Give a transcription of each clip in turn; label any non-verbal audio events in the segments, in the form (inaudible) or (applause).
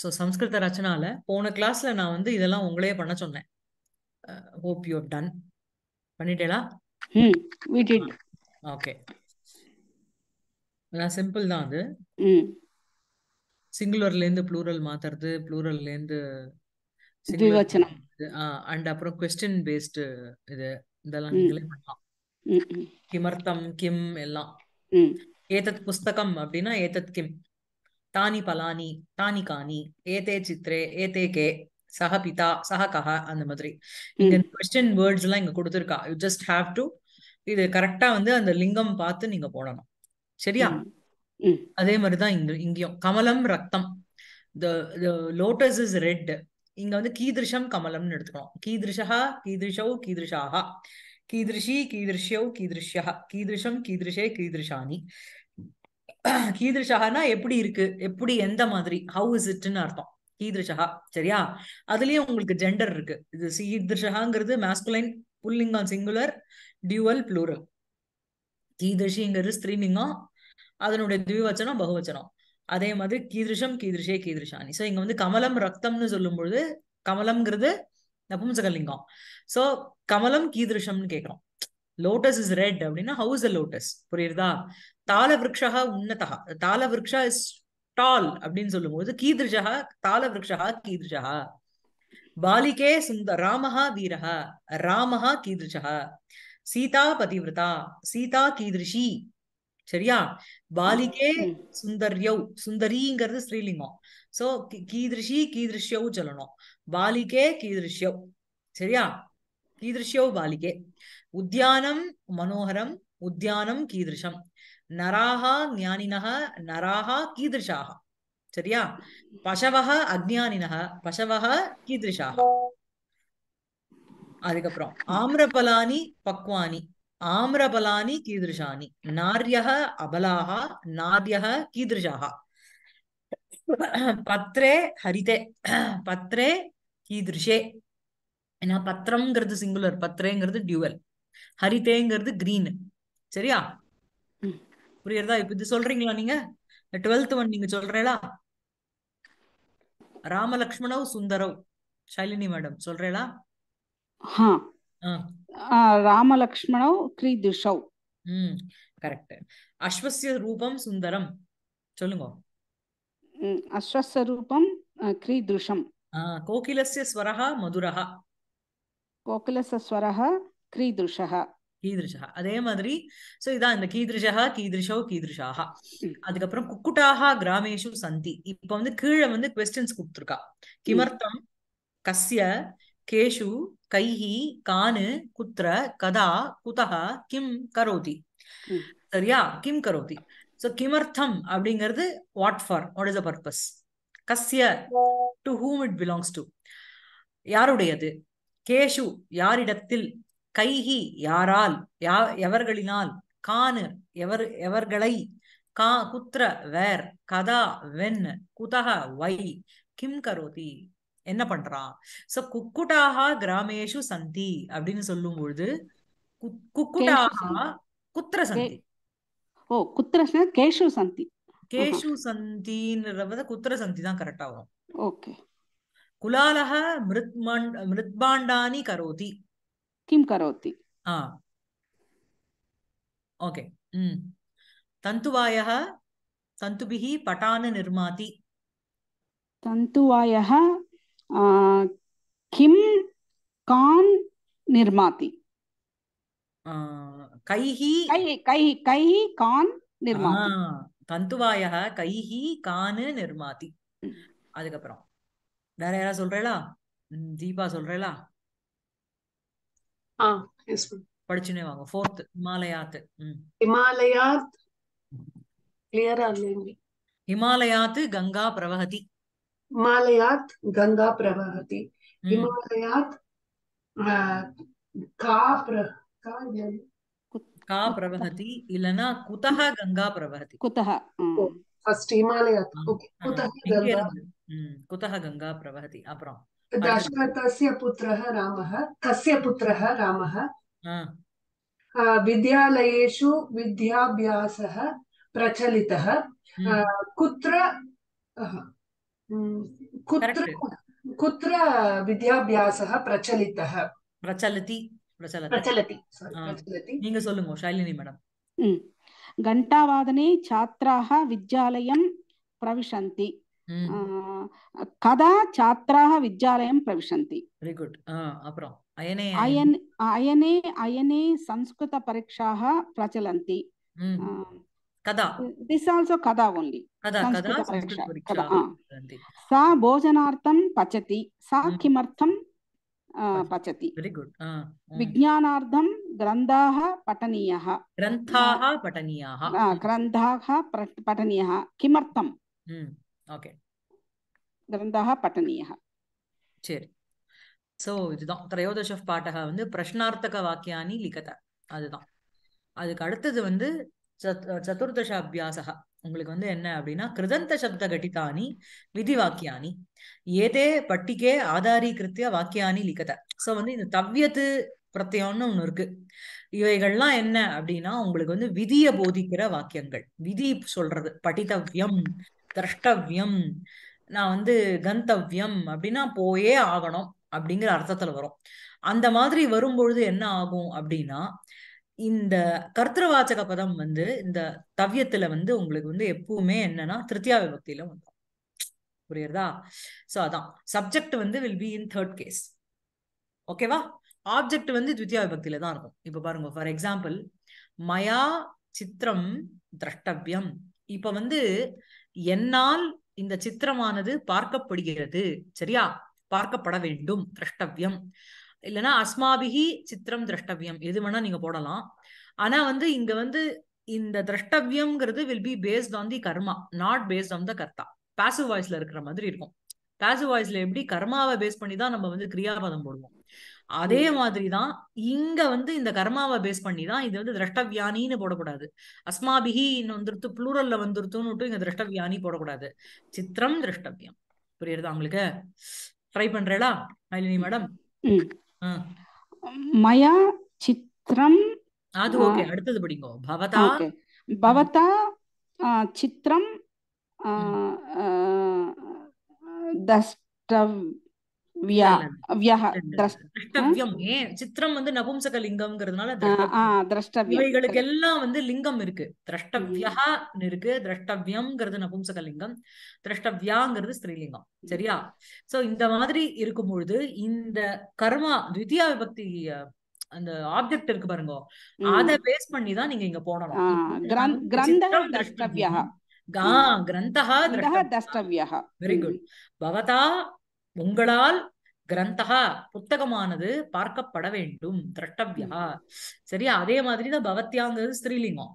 So சம்ஸ்கிருத ரச்சனால போன கிளாஸ்ல நான் வந்து இதெல்லாம் உங்களே பண்ண சொன்னேன் ஹோப் யூ டன் பண்ணிட்டேலா ஓகே நான் சிம்பிள் தான் அது சிங்குலர்லேருந்து ப்ளூரல் மாத்துறது ப்ளூரல்லேருந்து அண்ட் அப்புறம் கொஸ்டின் பேஸ்டு இது இதெல்லாம் நீங்களே பண்ணலாம் கிமர்த்தம் கிம் எல்லாம் ஏதத் புஸ்தகம் அப்படின்னா ஏதத் கிம் தானி பலானி தானி காணி ஏதே சித்ரே ஏதே கே சக பிதா சஹ கஹ அந்த மாதிரி இங்க கொஸ்டின் வேர்ட்ஸ் எல்லாம் இங்க கொடுத்துருக்கா யூ ஜஸ்ட் ஹாவ் டு இது கரெக்டா வந்து அந்த லிங்கம் பார்த்து நீங்க போடணும் சரியா அதே மாதிரிதான் இங்க இங்கேயும் கமலம் ரத்தம் லோட்டஸ் இஸ் ரெட் இங்க வந்து கீதிருஷம் கமலம்னு எடுத்துக்கணும் கீதிருஷா கீதிருஷௌ கீதிருஷாக கீதிருஷி கீதிருஷ்யோ கீதிருஷ்யா கீதிருஷம் கீதிருஷே கீதிருஷானி கீதிருஷகானா எப்படி இருக்கு எப்படி எந்த மாதிரி ஹவு இஸ் இட்னு அர்த்தம் கீதிருஷகா சரியா அதுலயும் உங்களுக்கு ஜெண்டர் இருக்கு இது சீதிருஷகாங்கிறது மேஸ்குலைன் புல்லிங்கம் சிங்குலர் டியூவல் புளூரல் கீதிருஷிங்கிறது ஸ்திரீலிங்கம் அதனுடைய திவிவச்சனம் பகுவச்சனம் அதே மாதிரி கீதிருஷம் கீதிருஷே கீதிருஷானி சோ இங்க வந்து கமலம் ரத்தம்னு சொல்லும்பொழுது கமலம்ங்கிறது நபும்சகலிங்கம் சோ கமலம் கீதிருஷம்னு கேட்கிறோம் லோட்டஸ் இஸ் ரெட் அப்படின்னா ஹவுஸ் அ லோட்டஸ் புரியுதா தாளவிருஷா உன்னதா தாளவிருஷா இஸ் டால் அப்படின்னு சொல்லும்போது கீதிருஷா தாளவிருஷா கீதிருஷா பாலிகே சுந்த ராமஹா வீரஹா ராமஹா கீதிருஷா சீதா பதிவிரதா சீதா கீதிருஷி சரியா பாலிகே சுந்தர்யௌ சுந்தரிங்கிறது ஸ்ரீலிங்கம் சோ கீதிருஷி கீதிருஷ்யவு சொல்லணும் பாலிகே கீதிருஷ்யவ் சரியா கீதிருஷ்யவ் பாலிகே உத்தியானம் மனோகரம் உத்தியானம் கீதிருஷம் நராகா ஞானினக நராகா கீதிருஷாக சரியா பசவக அஜானினக பசவக கீதிருஷாக அதுக்கப்புறம் ஆம்ரபலானி பக்வானி ஆம்ரபலானி கீதிருஷானி நாரியக அபலாக நாரியக கீதிருஷாக பத்ரே ஹரிதே பத்ரே கீதிருஷே ஏன்னா பத்திரம்ங்கிறது சிங்குலர் பத்திரேங்கிறது டியூவல் ஹரிதேங்கிறது கிரீன் சரியா புரியுறதா இப்ப இது சொல்றீங்களா நீங்க டுவெல்த் ஒன் நீங்க சொல்றீங்களா ராமலக்ஷ்மணவ் சுந்தரவ் ஷைலினி மேடம் சொல்றீங்களா ராமலக்ஷ்மணவ் த்ரீதிஷவ் ம் கரெக்ட் அஸ்வசிய ரூபம் சுந்தரம் சொல்லுங்க அஸ்வச ரூபம் க்ரீதிருஷம் கோகிலஸ்ய ஸ்வரஹ மதுரஹ கோகிலஸ்ய ஸ்வரஹ க்ரீதிருஷஹ கீதிருஷா அதே மாதிரி சோ இதான் இந்த கீதிருஷா கீதிருஷோ கீதிருஷாக அதுக்கப்புறம் குக்குட்டாக கிராமேஷு சந்தி இப்ப வந்து கீழே வந்து கொஸ்டின்ஸ் கொடுத்துருக்கா கிமர்த்தம் கஸ்ய கேஷு கைஹி கானு குத்ர கதா குதக கிம் கரோதி சரியா கிம் கரோதி சோ கிமர்த்தம் அப்படிங்கிறது what for what is a purpose கஸ்ய to whom it belongs to யாருடையது கேஷு யாரிடத்தில் கைகி யாரால் யா எவர்களினால் கானு எவர் எவர்களை கா குத்ர வேர் கதா வென் குதக வை கிம் கரோதி என்ன பண்றான் சோ குக்குடாக கிராமேஷு சந்தி அப்படின்னு சொல்லும் பொழுது குக்குடாகா குத்திர சந்தி ஓ கேஷு சந்தி கேஷு சந்தின்றத சந்தி தான் கரெக்டா வரும் ஓகே குலாலக மிருத்பாண்டானி கரோதி किं करोति ओके तन्तुवायः तन्तुभिः पटान् निर्माति तन्तुवायः किं कान् निर्माति कैः कैः कैः कान् निर्माति தந்துவாயாக கைஹி கானு நிர்மாதி அதுக்கப்புறம் வேற தீபா படிச்சுனே வாங்க ஃபோர்த் ஹிமாலயாத் ஹிமாலயாத் கிளியரா இல்லைங்க हिमालयात् गंगा प्रवहति हिमालयात् गंगा प्रवहति हिमालयात् का प्र का का प्रवहति इलना कुतः गंगा प्रवहति कुतः फर्स्ट हिमालयात् ओके कुतः गंगा कुतः गंगा அப்புறம் दशरथस्य पुत्रः रामः कस्य पुत्रः रामः विद्यालयेषु विद्याभ्यासः प्रचलितः हम्म। कुत्र कुत्र कुत्र विद्याभ्यासः प्रचलितः प्रचलति प्रचलति நீங்க சொல்லுங்க ஷைலினி மேடம் घण्टावादने छात्राः विद्यालयं प्रविशन्ति कदा छात्राः विद्यालयं प्रविशन्ति वेरि गुड् अयने अयन अयने अयने संस्कृतपरीक्षाः प्रचलन्ति कदा दिस् आल्सो कदा ओन्लि सा भोजनार्थं पचति सा किमर्थं पचति वेरि गुड् विज्ञानार्थं ग्रन्थाः पठनीयः ग्रन्थाः पठनीयाः ग्रन्थाः पठनीयः किमर्थं ஓகே கிரந்தாக பட்டனீயா சரி சோ இதுதான் திரையோதஷ பாட்டக வந்து பிரஷ்னார்த்தக வாக்கியானி லிகத அதுதான் அதுக்கு அடுத்தது வந்து சதுர்தச அபியாசக உங்களுக்கு வந்து என்ன அப்படின்னா கிருதந்த சப்த கட்டிதானி விதி வாக்கியானி ஏதே பட்டிக்கே ஆதாரீகிருத்திய வாக்கியானி லிகத சோ வந்து இந்த தவ்யத்து பிரத்தியம்னு ஒண்ணு இருக்கு இவைகள்லாம் என்ன அப்படின்னா உங்களுக்கு வந்து விதிய போதிக்கிற வாக்கியங்கள் விதி சொல்றது படித்தவ்யம் திரஷ்டவியம் நான் வந்து கந்தவியம் அப்படின்னா போயே ஆகணும் அப்படிங்கிற அர்த்தத்துல வரும் அந்த மாதிரி வரும்பொழுது என்ன ஆகும் அப்படின்னா இந்த கர்த்தவாச்சக பதம் வந்து இந்த தவ்யத்துல வந்து உங்களுக்கு வந்து எப்பவுமே என்னன்னா திருத்தியா விபக்தியில வந்துடும் புரியுறதா சோ அதான் சப்ஜெக்ட் வந்து will be in third case ஓகேவா ஆப்ஜெக்ட் வந்து துத்தியா விபக்தியில தான் இருக்கும் இப்ப பாருங்க ஃபார் எக்ஸாம்பிள் மயா சித்திரம் திரஷ்டவியம் இப்ப வந்து என்னால் இந்த சித்திரமானது பார்க்கப்படுகிறது சரியா பார்க்கப்பட வேண்டும் திரஷ்டவியம் இல்லைன்னா அஸ்மாபிகி சித்திரம் திரஷ்டவியம் எது வேணா நீங்க போடலாம் ஆனா வந்து இங்க வந்து இந்த திரஷ்டவியம்ங்கிறது will be based on the karma not based on the karta passive வாய்ஸ்ல இருக்கிற மாதிரி இருக்கும் பேசிவ் வாய்ஸ்ல எப்படி கர்மாவை பேஸ் பண்ணி தான் நம்ம வந்து கிரியாபதம் போடுவோம் அதே மாதிரிதான் இங்க வந்து இந்த கர்மாவை பேஸ் பண்ணி தான் இது வந்து திரஷ்டவியானின்னு போடக்கூடாது இன்னும் வந்துருத்து புளூரல்ல வந்துருத்துன்னு இங்க திரஷ்டவியானி போடக்கூடாது சித்திரம் திரஷ்டவியம் புரியுறதா உங்களுக்கு ட்ரை பண்றேடா மாலினி மேடம் மயா சித்திரம் அது ஓகே அடுத்தது படிங்கோ பவதா பவதா சித்திரம் தஷ்டவ் திரஷ்டவியம் ஏன் சித்திரம் வந்து நபும்சக லிங்கம்ங்கிறதுனால இவைகளுக்கு எல்லாம் வந்து லிங்கம் இருக்கு திரஷ்டவியா இருக்கு திரஷ்டவியம்ங்கிறது நபும்சக லிங்கம் திரஷ்டவியாங்கிறது ஸ்திரீலிங்கம் சரியா சோ இந்த மாதிரி இருக்கும் பொழுது இந்த கர்மா தித்யா விபக்தி அந்த ஆப்ஜெக்ட் இருக்கு பாருங்க அத பேஸ் பண்ணி தான் நீங்க இங்க போனோம் திரஷ்டவியா கிரந்தா திரஷ்டவியா வெரி குட் பவதா உங்களால் கிரந்தகா புத்தகமானது பார்க்கப்பட வேண்டும் திரட்டவியா சரியா அதே மாதிரிதான் பவத்யாங்கிறது ஸ்திரீலிங்கம்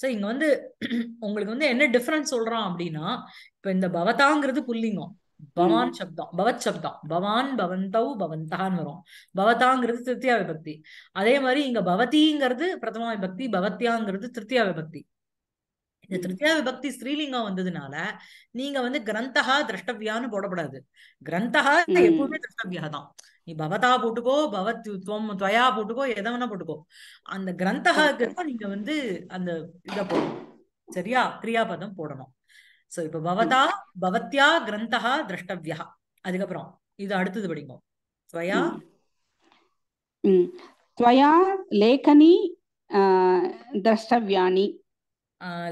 சோ இங்க வந்து (clears throat) உங்களுக்கு வந்து என்ன டிஃபரன்ஸ் சொல்றான் அப்படின்னா இப்ப இந்த பவதாங்கிறது புல்லிங்கம் பவான் சப்தம் பவத் சப்தம் பவான் பவந்தவ் பவந்தான்னு வரும் பவதாங்கிறது திருத்தியா விபக்தி அதே மாதிரி இங்க பவதிங்கிறது பிரதமா விபக்தி பவத்யாங்கிறது திருத்தியா விபக்தி இந்த திருத்தியா விபக்தி ஸ்ரீலிங்கம் வந்ததுனால நீங்க வந்து கிரந்தகா திரஷ்டவியான்னு போடப்படாது கிரந்தகா எப்பவுமே திரஷ்டவியா தான் நீ பவதா போட்டுக்கோ பவத் துவம் துவயா போட்டுக்கோ எதை வேணா போட்டுக்கோ அந்த கிரந்தகாக்கு நீங்க வந்து அந்த இத போடணும் சரியா கிரியாபதம் போடணும் சோ இப்ப பவதா பவத்யா கிரந்தகா திரஷ்டவியா அதுக்கப்புறம் இது அடுத்தது படிங்க துவயா துவயா லேகனி திரஷ்டவியானி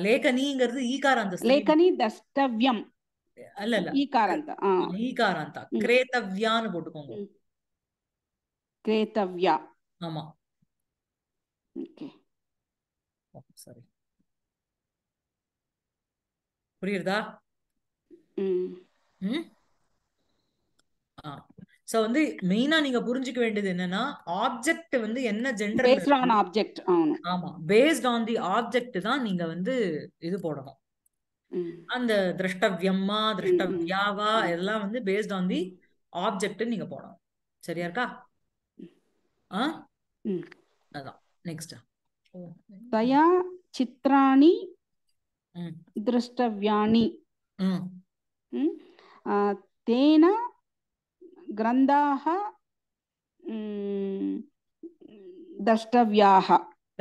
ಲೇಖನಿಂಗರದು ಈಕಾರಾಂತ ಲೇಖನಿ ದಸ್ತವ್ಯಂ ಅಲ್ಲ ಅಲ್ಲ ಈಕಾರಾಂತ ಈಕಾರಾಂತ ಕ್ರೇತವ್ಯಾನ್ போட்டுக்கோங்க ಕ್ರೇತವ್ಯ ஆமா ஓகே சாரி புரியுதா ம் ம் ஆ சோ வந்து மெயினா நீங்க புரிஞ்சுக்க வேண்டியது என்னன்னா ஆப்ஜெக்ட் வந்து என்ன ஜெண்டர் பேஸ்ட் ஆன் ஆப்ஜெக்ட் ஆமா பேஸ்ட் ஆன் தி ஆப்ஜெக்ட் தான் நீங்க வந்து இது போடணும் அந்த திரஷ்டவியம்மா திரஷ்டவியாவா எல்லாம் வந்து பேஸ்ட் ஆன் தி ஆப்ஜெக்ட் நீங்க போடணும் சரியா இருக்கா ஆ அதான் நெக்ஸ்ட் தயா சித்ராணி ம் தேன கிரந்தாக தஷ்டவியாக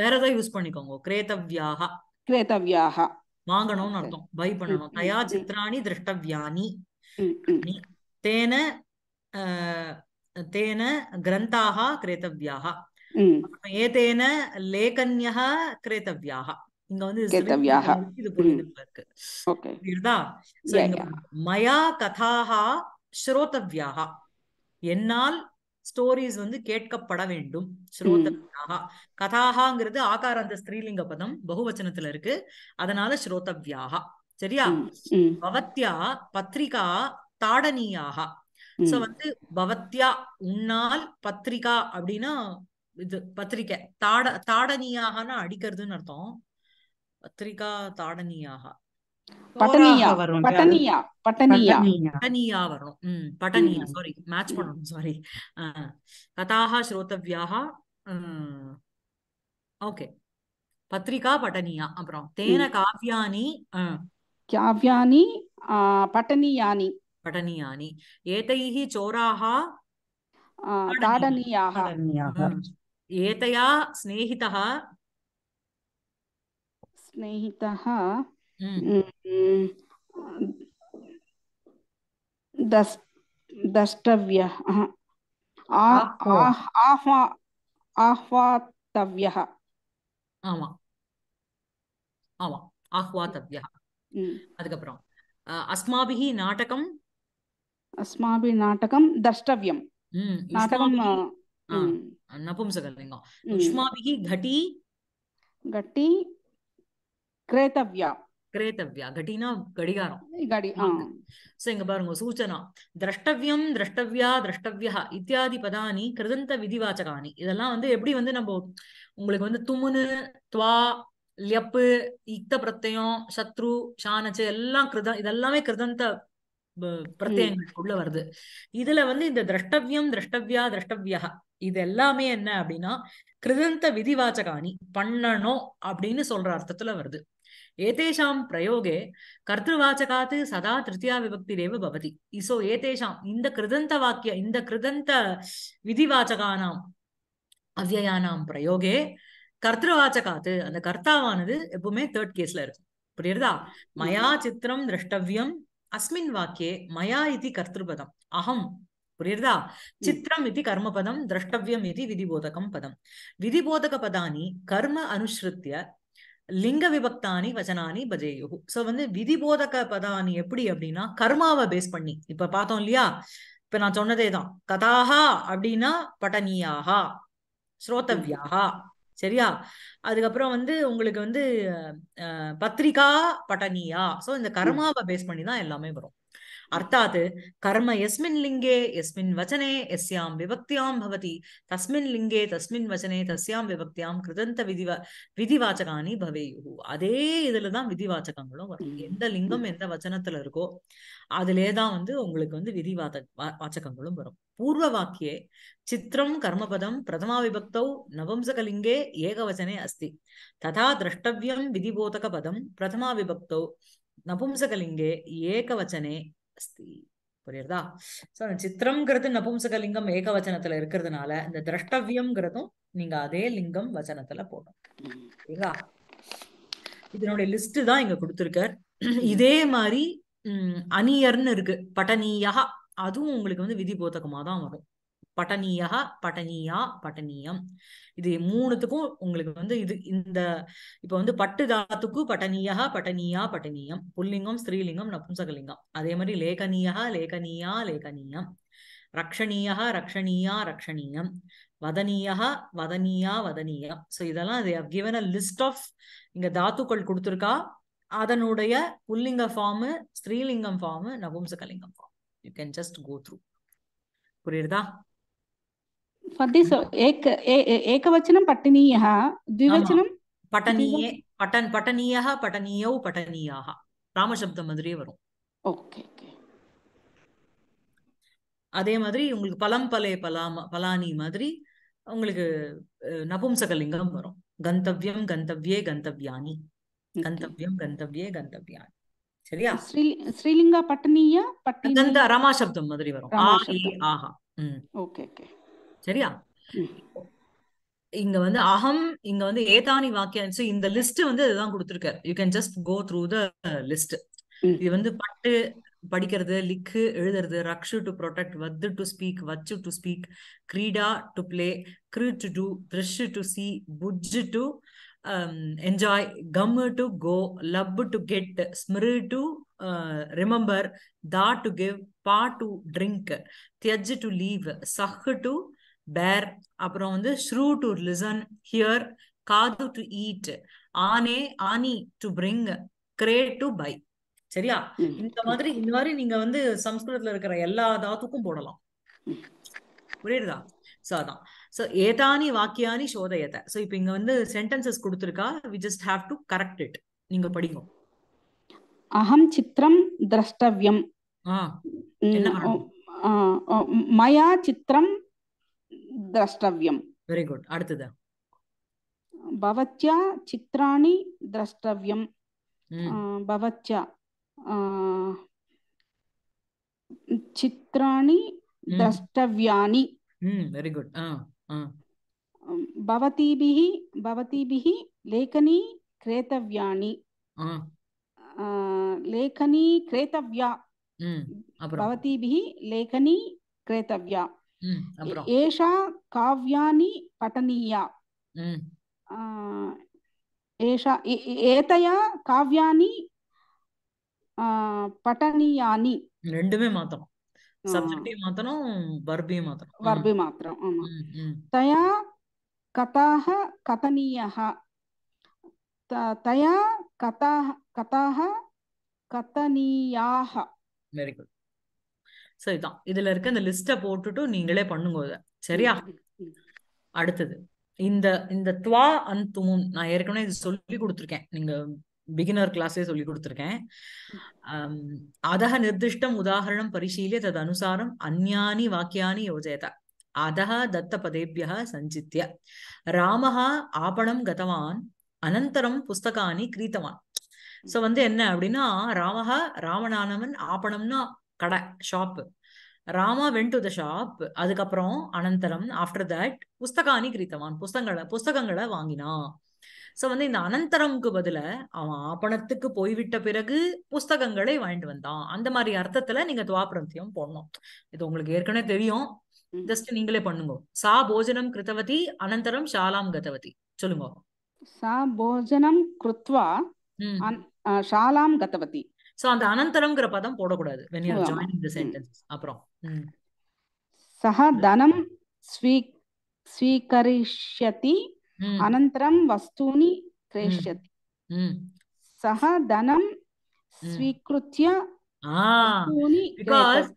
வேற ஏதோ யூஸ் பண்ணிக்கோங்க கிரேதவியாக கிரேதவியாக வாங்கணும்னு அர்த்தம் பை பண்ணணும் தயா சித்ராணி திருஷ்டவியானி தேன தேன கிரந்தாக கிரேதவியாக ஏதேன லேகன்யா கிரேதவியாக இங்க வந்து இது இருக்கு மயா கதாக ஸ்ரோதவியாக என்னால் ஸ்டோரிஸ் வந்து கேட்கப்பட வேண்டும் ஸ்ரோதவியாகா கதாகாங்கிறது ஆகார அந்த ஸ்திரீலிங்க பதம் பகுவச்சனத்துல இருக்கு அதனால ஸ்ரோதவ்யாக சரியா பவத்யா பத்திரிகா தாடனியாக சோ வந்து பவத்யா உன்னால் பத்திரிகா அப்படின்னா இது பத்திரிக்கை தாட தாடனியாகனா அடிக்கிறதுன்னு அர்த்தம் பத்திரிகா தாடனியாகா பட்டனியா பட்டனியா பட்டனியா பட்டனியா வரும் ம் பட்டனியா சாரி மேட்ச் பண்ணணும் சாரி கதாஹ ஸ்ரோதவ்யாஹ ஓகே பத்திரிகா பட்டனியா அப்புறம் தேன காவ்யானி காவ்யானி பட்டனியானி பட்டனியானி ஏதைஹ சோராஹ தாடனியாஹ ஏதையா ஸ்நேஹிதஹ ஸ்நேஹிதஹ Mm. தஷ்டவ்ய ஆஹ்வாத்தவ்ய ஆமா ஆமா ஆஹ்வாத்தவ்ய அதுக்கப்புறம் அஸ்மாபிஹி நாடகம் அஸ்மாபி நாடகம் தஷ்டவ்யம் நாடகம் நபும்சகலிங்கம் உஷ்மாபிஹி கட்டி கட்டி கிரேத்தவ்யா கிரேத்தவ்யா கடினா கடிகாரம் சோ இங்க பாருங்க சூச்சனா திரஷ்டவியம் திரஷ்டவ்யா திரஷ்டவ்யா இத்தியாதி பதானி கிருதந்த விதிவாச்சகானி இதெல்லாம் வந்து எப்படி வந்து நம்ம உங்களுக்கு வந்து துமுனு துவா லியப்பு இக்த பிரத்தயம் சத்ரு ஷானச்சு எல்லாம் கிருதம் இதெல்லாமே கிருதந்த உள்ள வருது இதுல வந்து இந்த திரஷ்டவியம் திரஷ்டவ்யா திரஷ்டவ்யா இது எல்லாமே என்ன அப்படின்னா கிருதந்த விதிவாச்சகாணி பண்ணணும் அப்படின்னு சொல்ற அர்த்தத்துல வருது ஏதேஷாம் பிரயோகே கர்த்தவாச்சகாத்து சதா திருத்தியா விபக்திரேவ பவதி இசோ ஏதேஷாம் இந்த கிருதந்த வாக்கிய இந்த கிருதந்த விதிவாச்சகானாம் அவ்யயானாம் பிரயோகே கர்த்தவாச்சகாத்து அந்த கர்த்தாவானது எப்பவுமே தேர்ட் கேஸ்ல இருக்கும் புரியுறதா மயா சித்திரம் திரஷ்டவியம் அஸ்மின் வாக்கியே மயா இது கர்த்திருபதம் அகம் புரியுறதா சித்திரம் இது கர்மபதம் திரஷ்டவியம் இது விதிபோதகம் பதம் விதிபோதக பதானி கர்ம அனுசృత్య லிங்க விபக்தானி வஜனானி பஜேயு சோ வந்து விதிபோதக பதானி எப்படி அப்படின்னா கர்மாவை பேஸ் பண்ணி இப்ப பார்த்தோம் இல்லையா இப்ப நான் சொன்னதேதான் கதாகா அப்படின்னா பட்டனியாகா ஸ்ரோதவியாகா சரியா அதுக்கப்புறம் வந்து உங்களுக்கு வந்து பத்திரிகா பட்டனியா சோ இந்த கர்மாவை பேஸ் பண்ணி தான் எல்லாமே வரும் अर्थात् कर्म यस्मिन् லிங்கே यस्मिन् वचने यस्यां विभक्त्यां भवति तस्मिन् லிங்கே तस्मिन् वचने तस्यां விபக்தியாம் கிருதந்த விதிவ விதிவாச்சகானி பவேயு அதே இதுல தான் விதிவாச்சகங்களும் வரும் எந்த லிங்கம் எந்த வச்சனத்துல இருக்கோ அதுலே தான் வந்து உங்களுக்கு வந்து விதிவாத வாச்சகங்களும் வரும் பூர்வ வாக்கியே சித்திரம் கர்மபதம் பிரதமா விபக்தௌ நவம்சகலிங்கே ஏகவச்சனே அஸ்தி ததா திரஷ்டவியம் விதிபோதக பதம் பிரதமா விபக்தௌ நபும்சகலிங்கே ஏகவச்சனே அஸ்தி புரியுறதா சோ அந்த சித்திரம்ங்கிறது நபும்சகலிங்கம் ஏகவச்சனத்துல இருக்கிறதுனால இந்த திரஷ்டவியம்ங்கிறதும் நீங்க அதே லிங்கம் வச்சனத்துல போடும் சரிங்களா இதனுடைய லிஸ்ட் தான் இங்க கொடுத்துருக்கார் இதே மாதிரி அணியர்னு இருக்கு பட்டனீயா அதுவும் உங்களுக்கு வந்து விதி போத்தகமா தான் வரும் பட்டனியா பட்டனியா பட்டனியம் இது மூணுத்துக்கும் உங்களுக்கு வந்து இது இந்த இப்ப வந்து பட்டு தாத்துக்கு பட்டனியா பட்டனியா பட்டனியம் புல்லிங்கம் ஸ்ரீலிங்கம் நபும்சகலிங்கம் அதே மாதிரி லேகனியா லேகனியா லேகனியம் ரக்ஷணியா ரக்ஷணியா ரக்ஷணியம் வதனியா வதனியா வதனியம் ஸோ இதெல்லாம் அது கிவன் அ லிஸ்ட் ஆஃப் இங்க தாத்துக்கள் கொடுத்துருக்கா அதனுடைய புல்லிங்க ஃபார்மு ஸ்ரீலிங்கம் ஃபார்மு நபும்சகலிங்கம் form you can just go through புரியுதா फर्दि एक एकवचनं पठनीयः द्विवचनं पठनीये पठन् पठनीयः ராமசப்தம் மாதிரியே வரும் அதே மாதிரி உங்களுக்கு பலம் பலே பலாம பலானி மாதிரி உங்களுக்கு நபும்சகலிங்கம் வரும் கந்தவ்யம் கந்தவ்யே கந்தவ்யானி கந்தவ்யம் கந்தவ்யே கந்தவ்யானி சரியா ஸ்ரீலிங்கா பட்டனியா பட்டி கந்த ரமா சப்தம் மாதிரி வரும் ஆஹா ஓகே ஓகே சரியா இங்க வந்து அகம் இங்க வந்து ஏதானி வாக்கியம் இந்த லிஸ்ட் வந்து இதுதான் கொடுத்துருக்காரு you can just go through the list இது வந்து பட்டு படிக்கிறது லிக்கு எழுதுறது ரக்ஷு டு ப்ரொடெக்ட் வத்து டு ஸ்பீக் வச்சு டு ஸ்பீக் கிரீடா டு பிளே கிரு டு டூ த்ரிஷ் டு சி புஜ் டு என்ஜாய் கம் டு கோ லவ் டு கெட் ஸ்மிரு டு ரிமெம்பர் uh, தா டு கிவ் பா டு ட்ரிங்க் தியஜ் டு லீவ் சஹ் டு பேர் அப்புறம் வந்து ஸ்ரூ டு லிசன் ஹியர் காது டு ஈட் ஆனே ஆனி டு பிரிங் கிரே டு பை சரியா இந்த மாதிரி இந்த மாதிரி நீங்க வந்து சம்ஸ்கிருதத்துல இருக்கிற எல்லா தாத்துக்கும் போடலாம் புரியுதா சோ அதான் சோ ஏதானி வாக்கியானி சோதயத்தை சோ இப்போ இங்க வந்து சென்டென்சஸ் கொடுத்துருக்கா we just have to correct it நீங்க படிங்க அகம் சித்திரம் திரஷ்டவியம் மயா சித்திரம் द्रष्टव्यं वेरि गुड् அடுத்தது भवत्या चित्राणि द्रष्टव्यं hmm. भवत्या चित्राणि hmm. द्रष्टव्यानि वेरि hmm, गुड् भवतीभिः भवतीभिः लेखनी क्रेतव्यानि लेखनी क्रेतव्या भवतीभिः लेखनी क्रेतव्या ఏషా కావ్యాని పఠనీయ ఏషా ఏతయా కావ్యాని పఠనీయాని రెండుమే మాత్రం సబ్జెక్ట్ మాత్రం వర్బీ మాత్రం వర్బీ మాత్రం తయా కథాహ కథనీయః తయా కథాహ కథాహ కథనీయాః వెరీ గుడ్ சோ இதான் இதுல இருக்க இந்த லிஸ்ட போட்டுட்டு நீங்களே பண்ணுங்க சரியா அடுத்தது இந்த இந்த துவா அன் தூன் நான் ஏற்கனவே இது சொல்லி கொடுத்துருக்கேன் நீங்க பிகினர் கிளாஸே சொல்லி கொடுத்துருக்கேன் அதக நிர்திஷ்டம் உதாரணம் பரிசீலிய தது அனுசாரம் அந்யானி வாக்கியானி யோஜயத அதக தத்த பதேபிய சஞ்சித்ய ராமஹ ஆபணம் கதவான் அனந்தரம் புஸ்தகானி கிரீத்தவான் சோ வந்து என்ன அப்படின்னா ராமஹா ராமநானவன் ஆபணம்னா கடை shop Rama went to the shop அதுக்கப்புறம் அனந்தரம் ஆஃப்டர் தட் புஸ்தகானி கிரீத்தவான் புஸ்தங்களை புஸ்தகங்களை வாங்கினான் சோ வந்து இந்த அனந்தரம்க்கு பதில அவன் ஆபணத்துக்கு போய்விட்ட பிறகு புஸ்தகங்களை வாங்கிட்டு வந்தான் அந்த மாதிரி அர்த்தத்துல நீங்க துவாபிரந்தியம் போடணும் இது உங்களுக்கு ஏற்கனவே தெரியும் ஜஸ்ட் நீங்களே பண்ணுங்க சா போஜனம் கிருத்தவதி அனந்தரம் ஷாலாம் கதவதி சொல்லுங்க சா போஜனம் கிருத்வா ஷாலாம் கதவதி சோ அந்த அனந்தரம்ங்கிற பதம் போடக்கூடாது when you are joining the sentence அப்புறம் சஹ தனம் ஸ்வீ ஸ்வீகரிஷ்யதி அனந்தரம் வஸ்தூனி கிரேஷ்யதி சஹ தனம் ஸ்வீகிருத்ய பிகாஸ்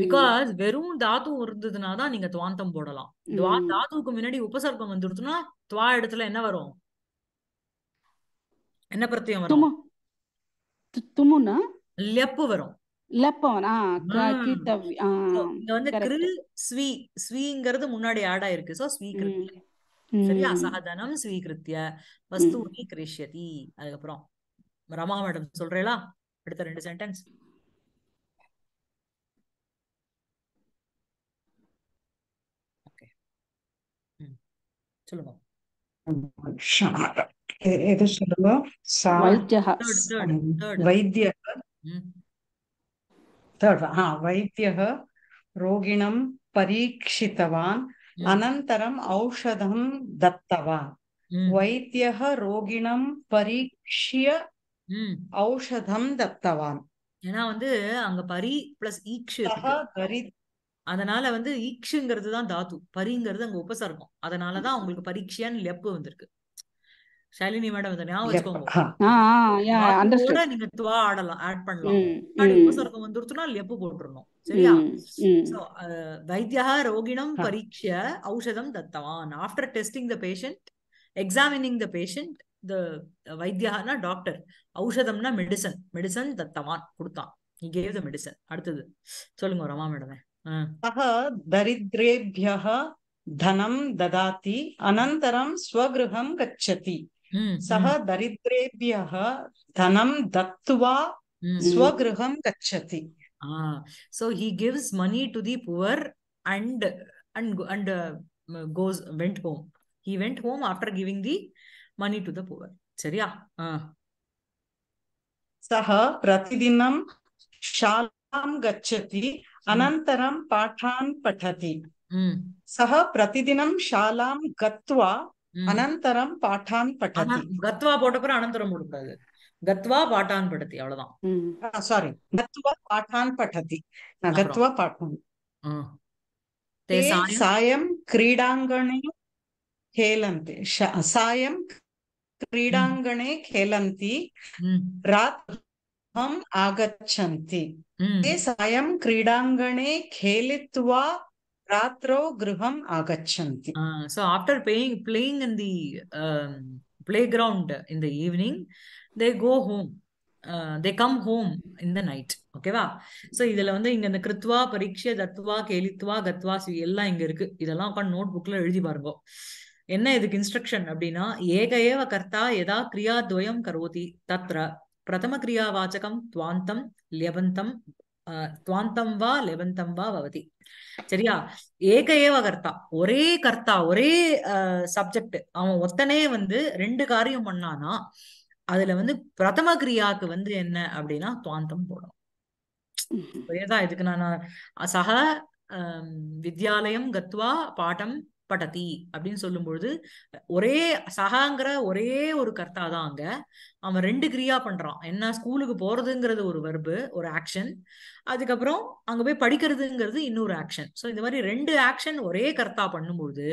பிகாஸ் வெறும் தாத்து இருந்ததுன்னா தான் நீங்க துவாந்தம் போடலாம் தாத்துவுக்கு முன்னாடி உபசர்க்கம் வந்துடுச்சுன்னா துவா இடத்துல என்ன வரும் என்ன பிரத்தியம் வரும் தும்முனா லெப்பு வரும் இங்க வந்து கிரு ஸ்வீ ஸ்வீங்கிறது முன்னாடி ஆடா இருக்கு சோ ஸ்வீகிருத்திய சரியா அசகதனம் ஸ்வீகிருத்திய அதுக்கப்புறம் ரமா மேடம் சொல்றீங்களா அடுத்த ரெண்டு சென்டென்ஸ் சொல்லுங்க எது சொல்லுங்க வைத்திய வைத்தியः ரோகிணம் परीक्षितवान् அனந்தரம் औषधं தத்தவான் वैद्यः ரோகிணம் परीक्ष्य औषधं தத்தவான் ஏன்னா வந்து அங்க பரி பிளஸ் ஈக்ஷு அதனால வந்து ஈக்ஷுங்கிறது தான் தாத்து பரிங்கிறது அங்க உபசர்க்கம் அதனாலதான் அவங்களுக்கு பரீட்சையான்னு லெப்பு வந்திருக்கு ஷாலினி மேடம் இதை ஞாபகம் வச்சுக்கோங்க நீங்க துவா ஆடலாம் ஆட் பண்ணலாம் உபசர்க்கம் வந்துருச்சுன்னா எப்போ போட்டுருணும் சரியா வைத்தியா ரோகிணம் பரீட்ச ஔஷதம் தத்தவான் after testing the patient examining the patient the வைத்தியானா டாக்டர் ஔஷதம்னா மெடிசன் மெடிசன் தத்தவான் கொடுத்தான் ஹி கேவ் த மெடிசன் அடுத்தது சொல்லுங்க ரமா மேடமே சக தரித்ரேபிய தனம் ததாதி அனந்தரம் கச்சதி हम्म, सः हम्म। दरिद्रेभ्यः धनं दत्त्वा हम्म। स्वगृहं गच्छति so he gives money to the poor and and and goes went home he went home after giving the money to the poor சரியா सः प्रतिदिनं शालां गच्छति अनन्तरं पाठान् पठति सः प्रतिदिनं शालां गत्वा அனந்தரம் பாட்டான் பட்டதி கத்வா போட்டப்புறம் அனந்தரம் போடக்கூடாது கத்வா பாட்டான் பட்டதி அவ்வளவுதான் சாரி கத்வா பாட்டான் பட்டதி கத்வா பாட்டான் சாயம் क्रीडाङ्गणे खेलन्ति सायं क्रीडाङ्गणे खेलन्ति रात्रम् आगच्छन्ति ते सायं क्रीडाङ्गणे खेलित्वा ராத்ரோ கிருஹம் ஆகச்சந்தி so after paying playing in the playground in the evening they go home they come home in the night ஓகேவா வந்து இங்க இந்த கிருத்வா பரீட்சை தத்துவா கேலித்வா கத்வா எல்லாம் இங்க இருக்கு இதெல்லாம் உட்காந்து நோட் எழுதி பாருங்க என்ன இதுக்கு இன்ஸ்ட்ரக்ஷன் அப்படின்னா ஏக ஏவ கர்த்தா எதா கிரியா துவயம் கரோதி தத்ர பிரதம கிரியா வாச்சகம் துவாந்தம் லியபந்தம் துவாந்தம் வா லெவந்தம் வா பவதி சரியா ஏக ஏவ கர்த்தா ஒரே கர்த்தா ஒரே சப்ஜெக்ட் அவன் ஒத்தனே வந்து ரெண்டு காரியம் பண்ணானா அதுல வந்து பிரதம கிரியாக்கு வந்து என்ன அப்படின்னா துவாந்தம் போடும் இதுக்கு நான் சக வித்யாலயம் கத்வா பாடம் பட்டதி அப்படின்னு சொல்லும்பொழுது ஒரே சகாங்கிற ஒரே ஒரு கர்த்தா தான் அங்க அவன் ரெண்டு கிரியா பண்றான் என்ன ஸ்கூலுக்கு போறதுங்கிறது ஒரு வெர்பு ஒரு ஆக்ஷன் அதுக்கப்புறம் அங்க போய் படிக்கிறதுங்கிறது இன்னொரு ஆக்ஷன் ஸோ இந்த மாதிரி ரெண்டு ஆக்ஷன் ஒரே கர்த்தா பண்ணும்பொழுது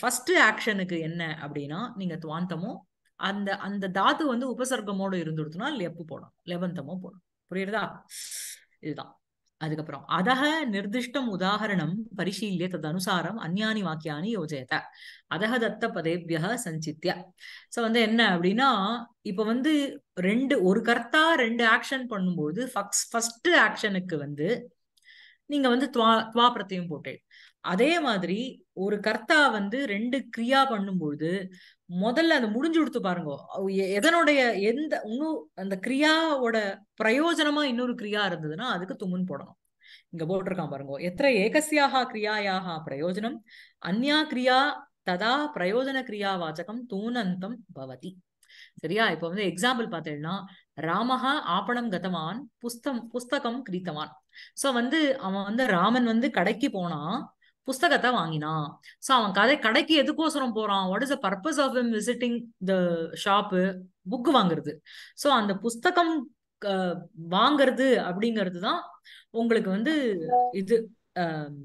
ஃபர்ஸ்ட் ஆக்ஷனுக்கு என்ன அப்படின்னா நீங்க துவாந்தமும் அந்த அந்த தாத்து வந்து உபசர்க்கமோடு இருந்துடுத்துனா லெப்பு போடும் லெபந்தமோ போடும் புரியுறதா இதுதான் அதுக்கப்புறம் அதக நிர்திஷ்டம் உதாகரணம் பரிசீல்ய ததனுசாரம் அந்யானி வாக்கியானி யோஜயத அதக தத்த பதேபிய சஞ்சித்யா சோ வந்து என்ன அப்படின்னா இப்ப வந்து ரெண்டு ஒரு கர்த்தா ரெண்டு ஆக்ஷன் பண்ணும்போது ஃபர்ஸ்ட் ஆக்ஷனுக்கு வந்து நீங்க வந்து துவா துவாபிரத்தையும் போட்டேன் அதே மாதிரி ஒரு கர்த்தா வந்து ரெண்டு கிரியா பண்ணும்பொழுது முதல்ல அதை முடிஞ்சு கொடுத்து பாருங்க எதனுடைய எந்த இன்னும் அந்த கிரியாவோட பிரயோஜனமா இன்னொரு கிரியா இருந்ததுன்னா அதுக்கு தும்முன் போடணும் இங்க போட்டிருக்கான் பாருங்க எத்தனை ஏகசியாக கிரியாயாக பிரயோஜனம் அந்யா கிரியா ததா பிரயோஜன கிரியா வாச்சகம் தூணந்தம் பவதி சரியா இப்ப வந்து எக்ஸாம்பிள் பார்த்தேன்னா ராமஹா ஆப்பணம் கதவான் புஸ்தம் புஸ்தகம் கிரீத்தவான் சோ வந்து அவன் வந்து ராமன் வந்து கடைக்கு போனான் புஸ்தகத்தை வாங்கினான் ஸோ அவன் கதை கடைக்கு எதுக்கோசரம் போறான் what is the purpose of him visiting the shop book வாங்குறது ஸோ அந்த புஸ்தகம் வாங்கிறது அப்படிங்கிறது தான் உங்களுக்கு வந்து இது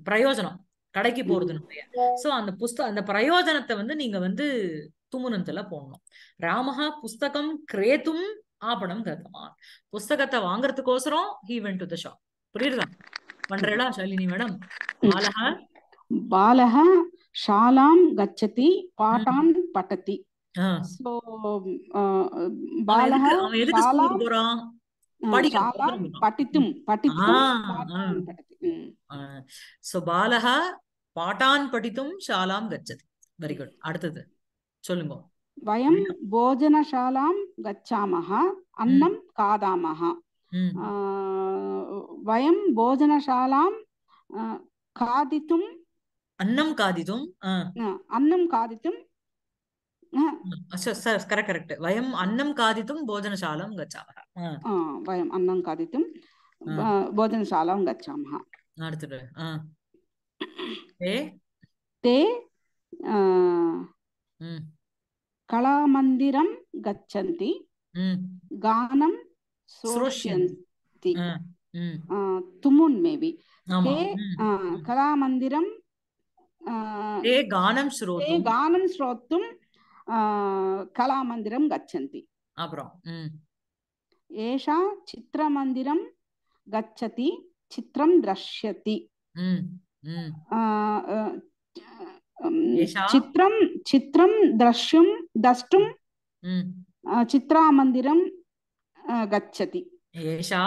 பிரயோஜனம் கடைக்கு போறதுனுடைய சோ அந்த புஸ்த அந்த பிரயோஜனத்தை வந்து நீங்க வந்து துமுனத்துல போடணும் ராமஹா புஸ்தகம் கிரேத்தும் ஆபணம் கதமான் புஸ்தகத்தை வாங்குறதுக்கோசரம் he went to the shop புரியுதா பண்றேடா சலினி மேடம் பாலக ஷாலாம் கச்சதி பாட்டான் பட்டதி பாட்டான் படித்தும் ஷாலாம் கச்சதி வெரி குட் அடுத்தது சொல்லுங்க வயம் போஜனசாலாம் கச்சாமஹ அன்னம் காதாமஹ வயம் போஜனசாலாம் காதித்தும் அன்னம் காதிதும் அன்னம் காதித்தும் கரெக்ட் கரெக்ட் வயம் அன்னம் காதித்தும் भोजनशालां गच्छामः वयम् अन्नं खादितुं भोजनशालां गच्छामः அடுத்தது ते कलामन्दिरं गच्छन्ति गानं श्रोष्यन्ति तुमुन् मेबि ते कलामन्दिरं ते गानं श्रोतुं ते गानं श्रोतुं कलामन्दिरं गच्छन्ति एषा चित्रमन्दिरं गच्छति चित्रं दृश्यति చిత్రం చిత్రం ద్రశ్యం ద్రష్టుం చిత్రామందిరం గచ్చతి ఏషా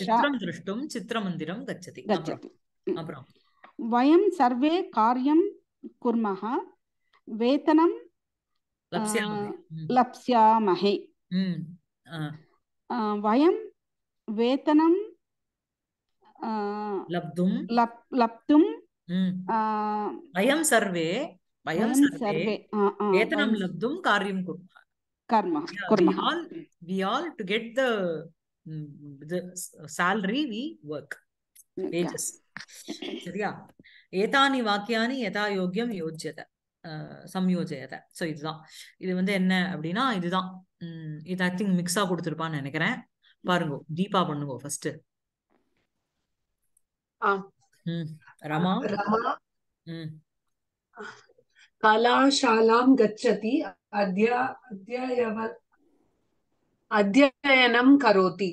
చిత్రం ద్రష్టుం చిత్రమందిరం గచ్చతి గచ్చతి वयं सर्वे कार्यं कुर्मः वेतनं लप्स्यामहे वयं वेतनं लब्धुं लब्धुं वयं सर्वे वयं सर्वे वेतनं लब्धुं कार्यं कुर्मः कर्म कुर्मः we all to get the the salary we work தேஜஸ் சரியா ஏதானி வாக்கியானி யதா யோக்கியம் சம்யோஜயத இதுதான் இது வந்து என்ன அப்படின்னா இதுதான் உம் இது ஐ திங்க் மிக்ஸா கொடுத்துருப்பான்னு நினைக்கிறேன் பாருங்க தீபா பண்ணுங்க ஃபர்ஸ்ட் ரமா கலாசாலாம் கச்சதி அத்தியனம் கரோதி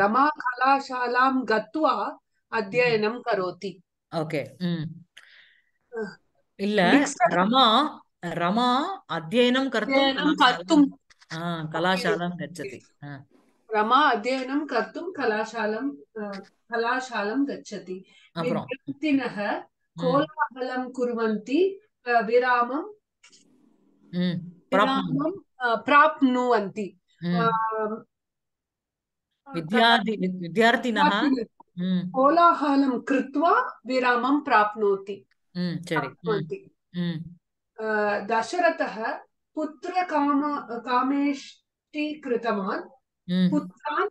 ரமா கலாசாலாம் கத்வா அத்தியாயனம் கரோதி ஓகே இல்ல ரமா ரமா அத்தியனம் கர்த்தும் கர்த்தும் கலாசாலம் கச்சதி ரமா அத்தியனம் கர்த்தும் கலாசாலம் கலாசாலம் கச்சதி வித்யார்த்தினः கோலாகலம் குர்வந்தி விராமம் விராமம் பிராப்னுவந்தி வித்யார்த்தி வித்யார்த்தினः कोलाहलं कृत्वा विरामं दशरथ प्राप्नोति दशरथः पुत्रकाम कामेष्टि कृतवान् पुत्रान्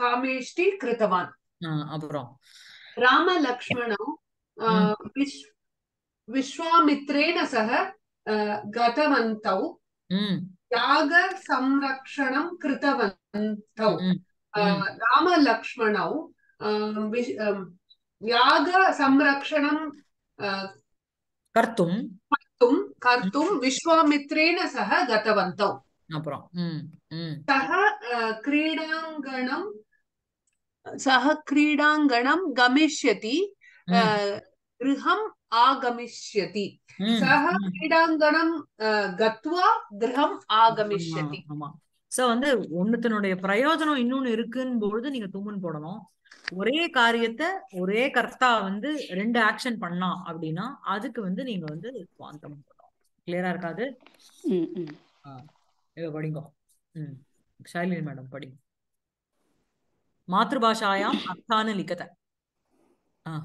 कामेष्टि कृतवान् विश्वामित्रेण सह गतवन्तौ யாக संरक्षणं कृतवन्तौ रामलक्ष्मणौ यागसंरक्षणं कर्तुं कर्तुं कर्तुं विश्वामित्रेण सह गतवन्तौ सः क्रीडाङ्गणं सः क्रीडाङ्गणं गमिष्यति गृहं आगमिष्यति सः கத்வா கிரகம் गृहम् आगमिष्यति சோ வந்து ஒன்னுத்தனுடைய பிரயோஜனம் இன்னொன்னு இருக்குன்னு பொழுது நீங்க தும்முன்னு போடணும் ஒரே காரியத்தை ஒரே கர்த்தா வந்து ரெண்டு ஆக்ஷன் பண்ணா அப்படின்னா அதுக்கு வந்து நீங்க வந்து குவாந்தம் கிளியரா இருக்காது இதை படிங்கோ மேடம் படிங்க மாதபாஷாயாம் அர்த்தான லிக்கத்தை ஆஹ்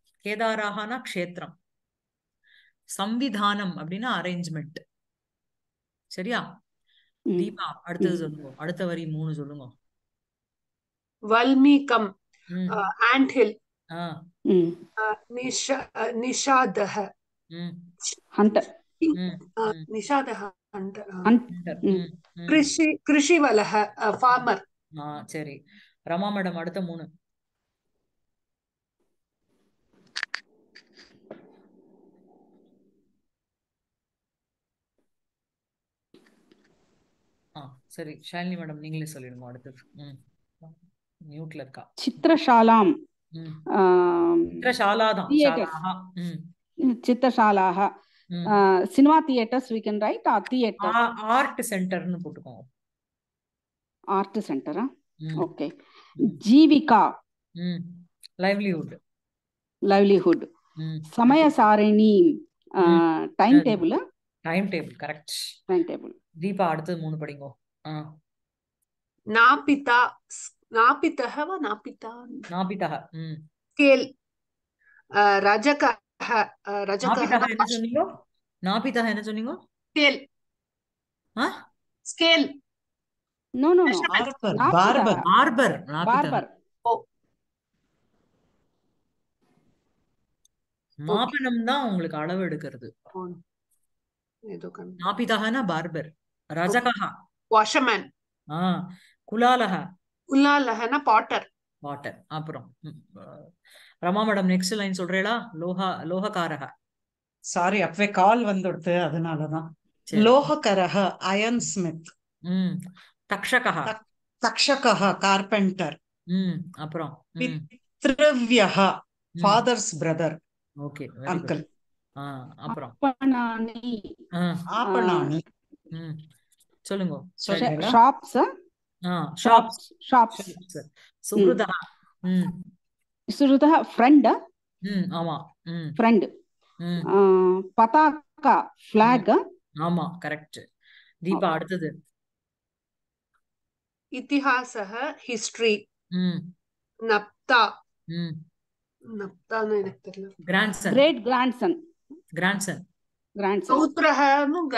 கேதாராகனா க்ஷேத்திரம் சம்விதானம் அப்படின்னா அரேஞ்ச்மெண்ட் சரியா தீபா அடுத்தது சொல்லுங்க அடுத்த வரி மூணு சொல்லுங்க வல்மீகம் ஆண்ட் நிஷாதஹ நிஷாதஹ கிருஷி கிருஷிவலஹ ஃபார்மர் சரி ரமா மேடம் அடுத்த மூணு சரி ஷாலினி மேடம் நீங்களே சொல்லிடுங்க அடுத்து மியூட்ல இருக்கா சித்திரசாலாம் சித்திரசாலாக cinema theatres we can write or theatre art சென்டர்னு போட்டுக்கோங்க ஆர்ட் சென்டரா ஓகே ஜீவிகா லைவ்லிஹுட் லைவ்லிஹுட் சமய சாரணி time table time table correct time table Deepa அடுத்து மூணு படிங்கோ நாபிதா நாபிதஹ வா நாபிதா நாபிதஹ ஸ்கேல் ரஜக ரஜக என்ன சொன்னீங்க நாபிதா என்ன சொன்னீங்க scale scale no no barber barber barber barber மாபனம் தான் உங்களுக்கு அளவு எடுக்கிறது நாபிதாகனா பார்பர் ரஜகஹா வாஷமேன் குலாலஹ குலாலஹனா பாட்டர் பாட்டர் அப்புறம் ரமா மேடம் நெக்ஸ்ட் லைன் சொல்றீங்களா லோஹா லோககாரக சாரி அப்பவே கால் வந்துடுத்து அதனாலதான் லோககரக அயன் ஸ்மித் ம் தக்ஷகா தக்ஷகா கார்பெண்டர் ம் அப்புறம் பித்ரவ்யா ஃபாதர்ஸ் பிரதர் ஓகே அங்கிள் அப்புறம் ஆபணானி ஆபணானி ம் சொல்லுங்க ஷாப்ஸ் ஷாப்ஸ் ஷாப்ஸ் சுருதா ம் சுருதா ஃப்ரெண்ட் ம் ஆமா ம் ஃப்ரெண்ட் பதாகா ஃபிளாக் ஆமா கரெக்ட் தீபா அடுத்தது இத்திஹாசः ஹிஸ்டரி ம் நப்தா ம் நப்தான்னு எனக்கு தெரியல கிராண்ட்சன் கிரேட் கிராண்ட்சன் கிராண்ட்சன் சௌத்ரஹானும்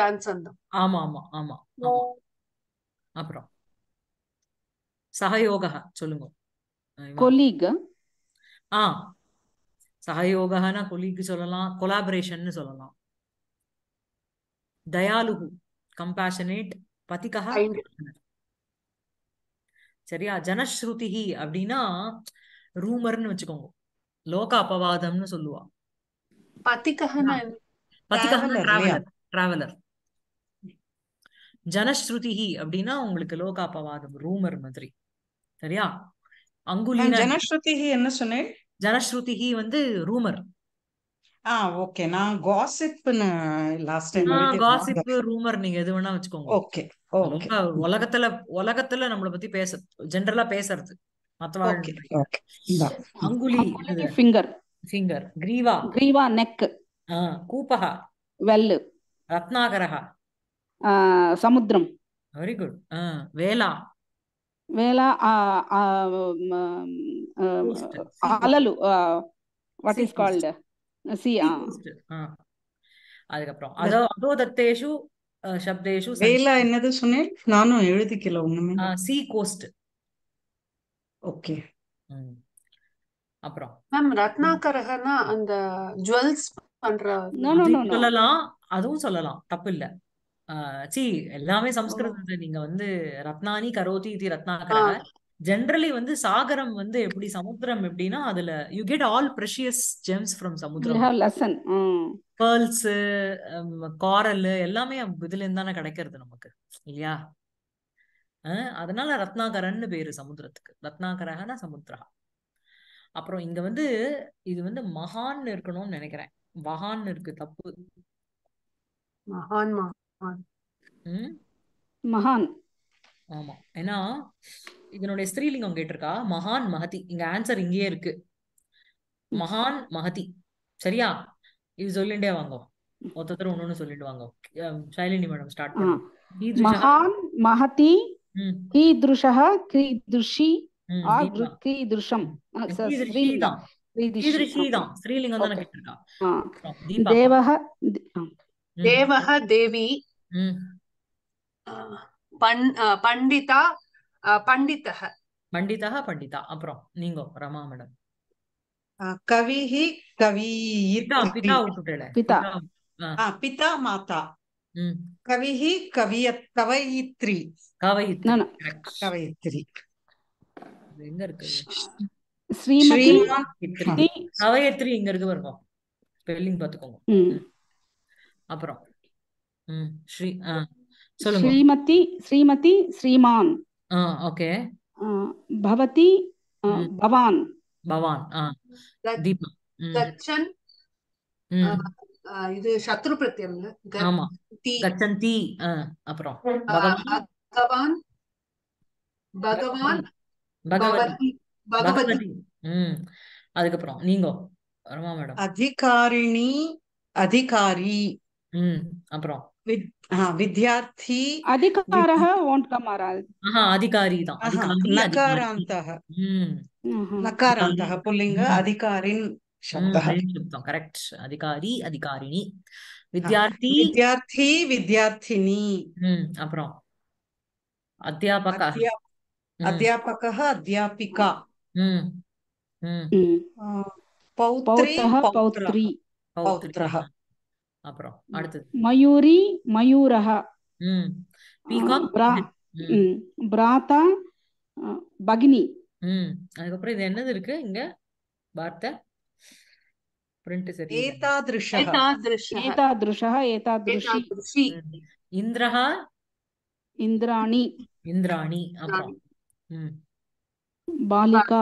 சொல்லுங்க கொலீக் ஆ சொல்லலாம் கொலாபரேஷன் சொல்லலாம் தயாலுகு கம்பேஷனேட் பதிகா சரியா ஜனஸ்ருதி அப்படின்னா ரூமர்னு வச்சுக்கோங்க லோக அபவாதம்னு சொல்லுவா பதிகா பத்திகாசம் டிராவலர் ஜனஸ்ருதிஹி அப்படின்னா உங்களுக்கு லோகாபவாதம் ரூமர் மாதிரி சரியா அங்குலினா ஜனஸ்ருதி என்ன சொன்னேன் ஜனஸ்ருதிஹி வந்து ரூமர் ஆஹ் ஓகே நான் காசிப்னு லாஸ்ட் டைம் காசிப் ரூமர் நீங்க எது வேணா வச்சுக்கோங்க ஓகே ஓகே உலகத்துல உலகத்துல நம்மள பத்தி பேச ஜெனரலா பேசுறது மத்தவங்க அங்குலி ஃபிங்கர் ஃபிங்கர் கிரீவா கிரீவா நெக் కూపహ వెల్ రత్నాకర సముద్రం వెరీ గుడ్ వేళ వేళ అలలు వాట్ ఈస్ కాల్డ్ సి அதுக்கப்புறம் அதோ அதோ தத்தேஷு சப்தேஷு வேலா என்னது சுனில் நானும் எழுதிக்கல ஒண்ணுமே சி கோஸ்ட் ஓகே அப்புறம் மேம் ரத்னாகரகனா அந்த ஜுவல்ஸ் சொல்லலாம் அதுவும் சொல்லலாம் தப்பு இல்ல சி எல்லாமே சம்ஸ்கிருதத்துல நீங்க வந்து ரத்னானி கரோதி இது ரத்னாகர ஜென்ரலி வந்து சாகரம் வந்து எப்படி சமுத்திரம் எப்படின்னா அதுல you get all precious gems from சமுத்திரம் லெசன் பேர்ல்ஸ் காரல் எல்லாமே இதுல இருந்து தானே கிடைக்கிறது நமக்கு இல்லையா அதனால ரத்னாகரன்னு பேரு சமுத்திரத்துக்கு ரத்னாகரகனா சமுத்திரா அப்புறம் இங்க வந்து இது வந்து மகான் இருக்கணும்னு நினைக்கிறேன் மகான் இருக்கு தப்பு மகான் ஆமா ஏன்னா இதனுடைய ஸ்திரீலிங்கம் கேட்டிருக்கா மகான் மகதி இங்க ஆன்சர் இங்கேயே இருக்கு மகான் மகதி சரியா இது சொல்லிண்டே வாங்க ஒருத்தர் ஒன்னொன்னு சொல்லிட்டு வாங்க சைலினி மேடம் ஸ்டார்ட் பண்ணுங்க மகான் மகதி கீதுருஷஹ கீதுருஷி ஆ கீதுருஷம் தான் ஸ்ரீலிங்கம் தானே கேட்டிருக்கா தேவக தேவக தேவி பண்டிதா பண்டிதக பண்டிதா பண்டிதா அப்புறம் நீங்க ரமா மேடம் கவிஹி கவீர் பிதா விட்டுட்டேன் பிதா பிதா மாதா கவிஹி கவிய கவயித்ரி கவயித்ரி கவயித்ரி எங்க இருக்கு ஸ்ரீமதி கவயத்ரி இங்க இருக்கு பாருங்க ஸ்பெல்லிங் பாத்துக்கோங்க அப்புறம் ஸ்ரீ சொல்லுங்க ஸ்ரீமதி ஸ்ரீமதி ஸ்ரீமான் ஓகே भवती भवान् भवान् दीपा गच्छन् இது சத்ரு பிரத்யம் ஆமா கச்சந்தி அப்புறம் பகவான் பகவான் பகவதி பகவதி அதுக்கப்புறம் நீங்க ரமா மேடம் அதிகாரிணி அதிகாரி ம் அப்புறம் வித்யார்த்தி தான் புல்லிங்க அதிகாரின் शब्दः शब्दं करेक्ट अधिकारी வித்யார்த்தி विद्यार्थी அப்புறம் அத்தியாபக அத்தியாபகः அத்தியாபிகா ம் மயூரி மயூரஹ பிராதா பகினி அதுக்கப்புறம் இது என்னது இருக்கு இங்க வார்த்தை இந்திராணி இந்திராணி பாலிகா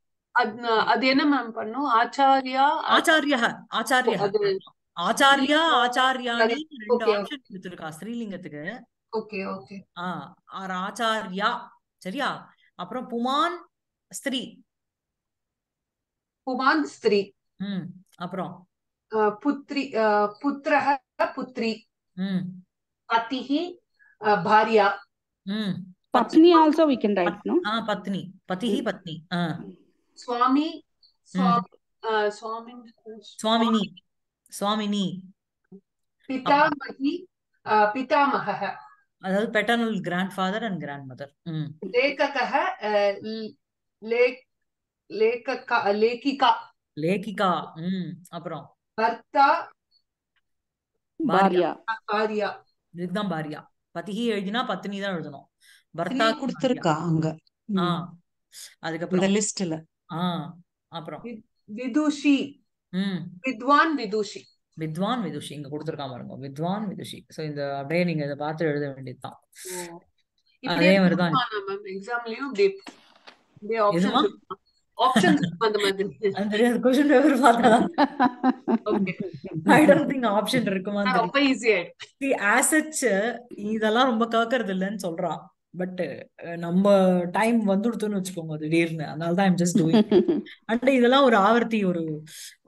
अदेन मैम पन्नु आचार्य ஆச்சாரியா ஆச்சாரியா ஆச்சாரியா ஆச்சாரியானி ரெண்டு ஆப்ஷன் கொடுத்திருக்கா ஸ்ரீலிங்கத்துக்கு ஓகே ஓகே ஆ ஆர் ஆச்சாரியா சரியா அப்புறம் புமான் ஸ்திரீ புமான் ஸ்திரீ ம் அப்புறம் புத்ரி புத்திரः புத்ரி ம் पतिः भार्या ம் பத்னி also we can write no ah பத்னி பதிஹி பத்னி ஆ சுவாமி சுவாமினி சுவாமினி பிதாமகி பிதாமக அதாவது paternal grand father and grand mother லேகக லேகா லேகிகா லேகிகா ம் அப்புறம் பர்த்தா பாரியா பாரியா இதுதான் பாரியா பத்திகி எழுதினா பத்தினி தான் எழுதணும் பர்த்தா கொடுத்திருக்கா அங்க ஆ அதுக்கப்புறம் லிஸ்ட்ல ஆ அப்புறம் விதுஷி ம் வித்வான் விதுஷி வித்வான் விதுஷி இங்க கொடுத்துருக்கா பாருங்க வித்வான் விதுஷி சோ இந்த அப்படியே நீங்க இத பார்த்து எழுத வேண்டியதுதான் அதே மாதிரி தான் எக்ஸாம்லயும் அப்படியே இதெல்லாம் ரொம்ப கேக்குறது இல்லன்னு சொல்றான் பட் நம்ம டைம் வந்துடுதுன்னு வச்சுக்கோங்க திடீர்னு அதனால தான் ஐம் ஜஸ்ட் டூயிங் அண்ட் இதெல்லாம் ஒரு ஆவர்த்தி ஒரு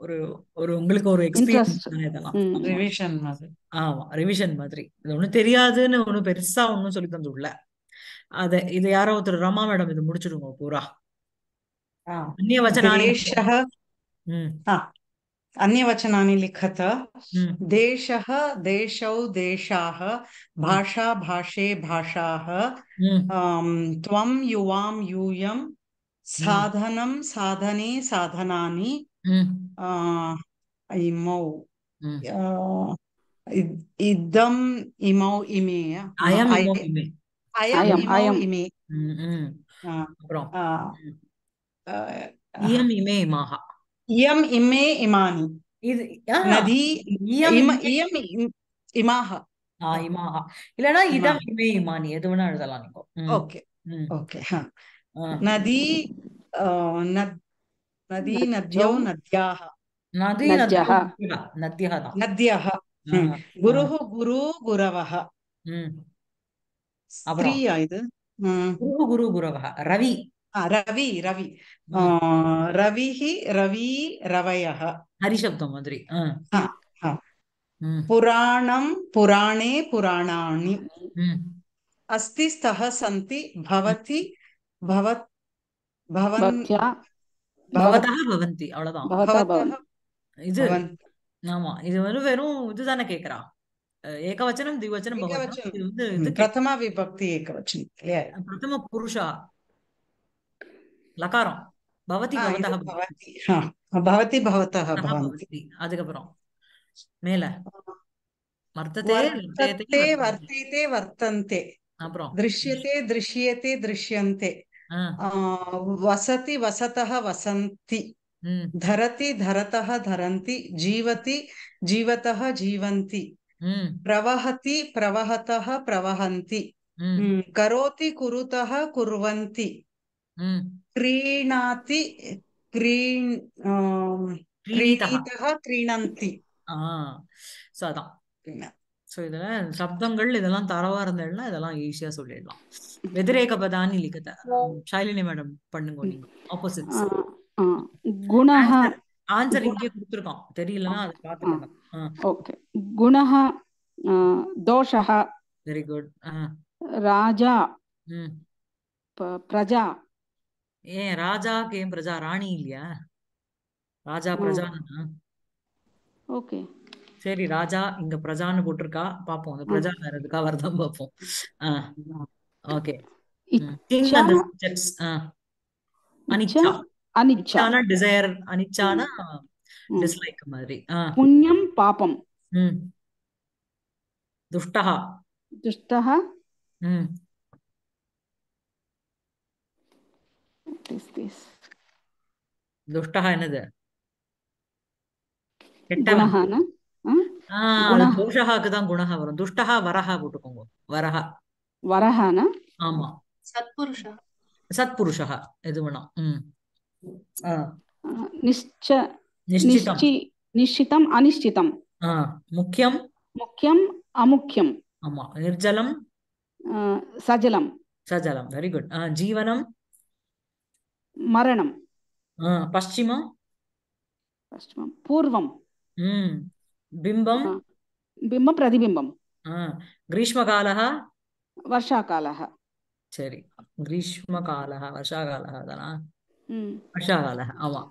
ஒரு ஒரு உங்களுக்கு ஒரு எக்ஸ்பீரியன்ஸ் இதெல்லாம் ரிவிஷன் மாதிரி ஆமா ரிவிஷன் மாதிரி இது ஒன்றும் தெரியாதுன்னு ஒன்றும் பெருசா ஒண்ணு சொல்லி தந்து உள்ள அத இது யாரோ ஒருத்தர் ரமா மேடம் இது முடிச்சிடுங்க பூரா அந்நிய வச்ச நாளே ம் वचना लिखत हम्म। देश देशौ देशाः भाषा भाषे भाषा हम्म। त्वं यूय साधन साधने साधना हम्म। इमौ इमौ इमे इमे इमे இயம் இம்மே இமானி இது நதி இயம் இமாஹா ஆ இமாஹா இல்லனா இதம் இமே இமானி எது வேணா எழுதலாம் நீங்க ஓகே ஓகே நதி நதி நத்யோ நத்யாஹ நதி நத்யாஹ நத்யாஹ நத்யாஹ குருஹு குரு குரவஹ ஸ்திரீயா இது குரு குரு குரவஹ ரவி ரவி ரவி ரவிஹி ரவி ரவயः हरिशब्दं मधुरि पुराणं पुराणे पुराणानि अस्ति स्तः सन्ति भवति भवत् भवन् भवतः भवन्ति அவ்வளவுதான் இது ஆமா இது வந்து வெறும் இதுதானே கேக்குறா ஏகவச்சனம் திவச்சனம் இது விபக்தி ஏகவச்சனம் பிரதம புருஷா லகாரம் பவதி பவதः பவதி பவதி பவதः பவதி அதுக்கப்புறம் மேல வர்த்ததே வர்த்ததே வர்த்தேதே வர்த்தந்தே அப்புறம் திருஷ்யதே திருஷ்யதே திருஷ்யந்தே வசதி வசதः வசந்தி धरति धरतः धरन्ति जीवति जीवतः जीवन्ति प्रवहति प्रवहतः प्रवहन्ति करोति कुरुतः कुर्वन्ति क्रीणाति क्रीण क्रीणीतः क्रीणन्ति ஸோ அதான் சோ இதுல சப்தங்கள் இதெல்லாம் தரவா இருந்ததுன்னா இதெல்லாம் ஈஸியா சொல்லிடலாம் வெதிரேக பதானி லிகத ஷைலினி மேடம் பண்ணுங்க நீங்க ஆப்போசிட் குணஹ ஆன்சர் இங்கே கொடுத்துருக்கோம் தெரியலன்னா அதை பார்த்துக்கோங்க ஓகே குணஹ தோஷஹ வெரி குட் ராஜா பிரஜா ஏன் ராஜா கேம் பிரஜா ராணி இல்லையா ராஜா பிரஜானா ஓகே சரி ராஜா இங்க பிரஜான்னு போட்டிருக்கா பாப்போம் அந்த பிரஜா வேற எதுக்கா வருதான் பாப்போம் ஓகே அனிச்சானா டிஸ்லைக் மாதிரி புண்ணியம் what is this துஷ்டா என்னது கெட்டவன் தோஷாக்கு தான் குணஹா வரும் துஷ்டஹா வரஹா போட்டுக்கோங்க வரஹா வரஹானா ஆமா சத்புருஷா சத்புருஷா எது வேணாம் ம் நிச்ச நிச்சிதம் நிச்சிதம் அனிச்சிதம் முக்கியம் முக்கியம் அமுக்கியம் ஆமா நிர்ஜலம் சஜலம் சஜலம் வெரி குட் ஜீவனம் మరణం పశ్చిమ పశ్చిమం పూర్వం బింబం బింబ ప్రతిబింబం గ్రీష్మకాల వర్షాకాల சரி கிரீஷ்மகால வருஷாகால அதெல்லாம் வருஷாகால ஆமா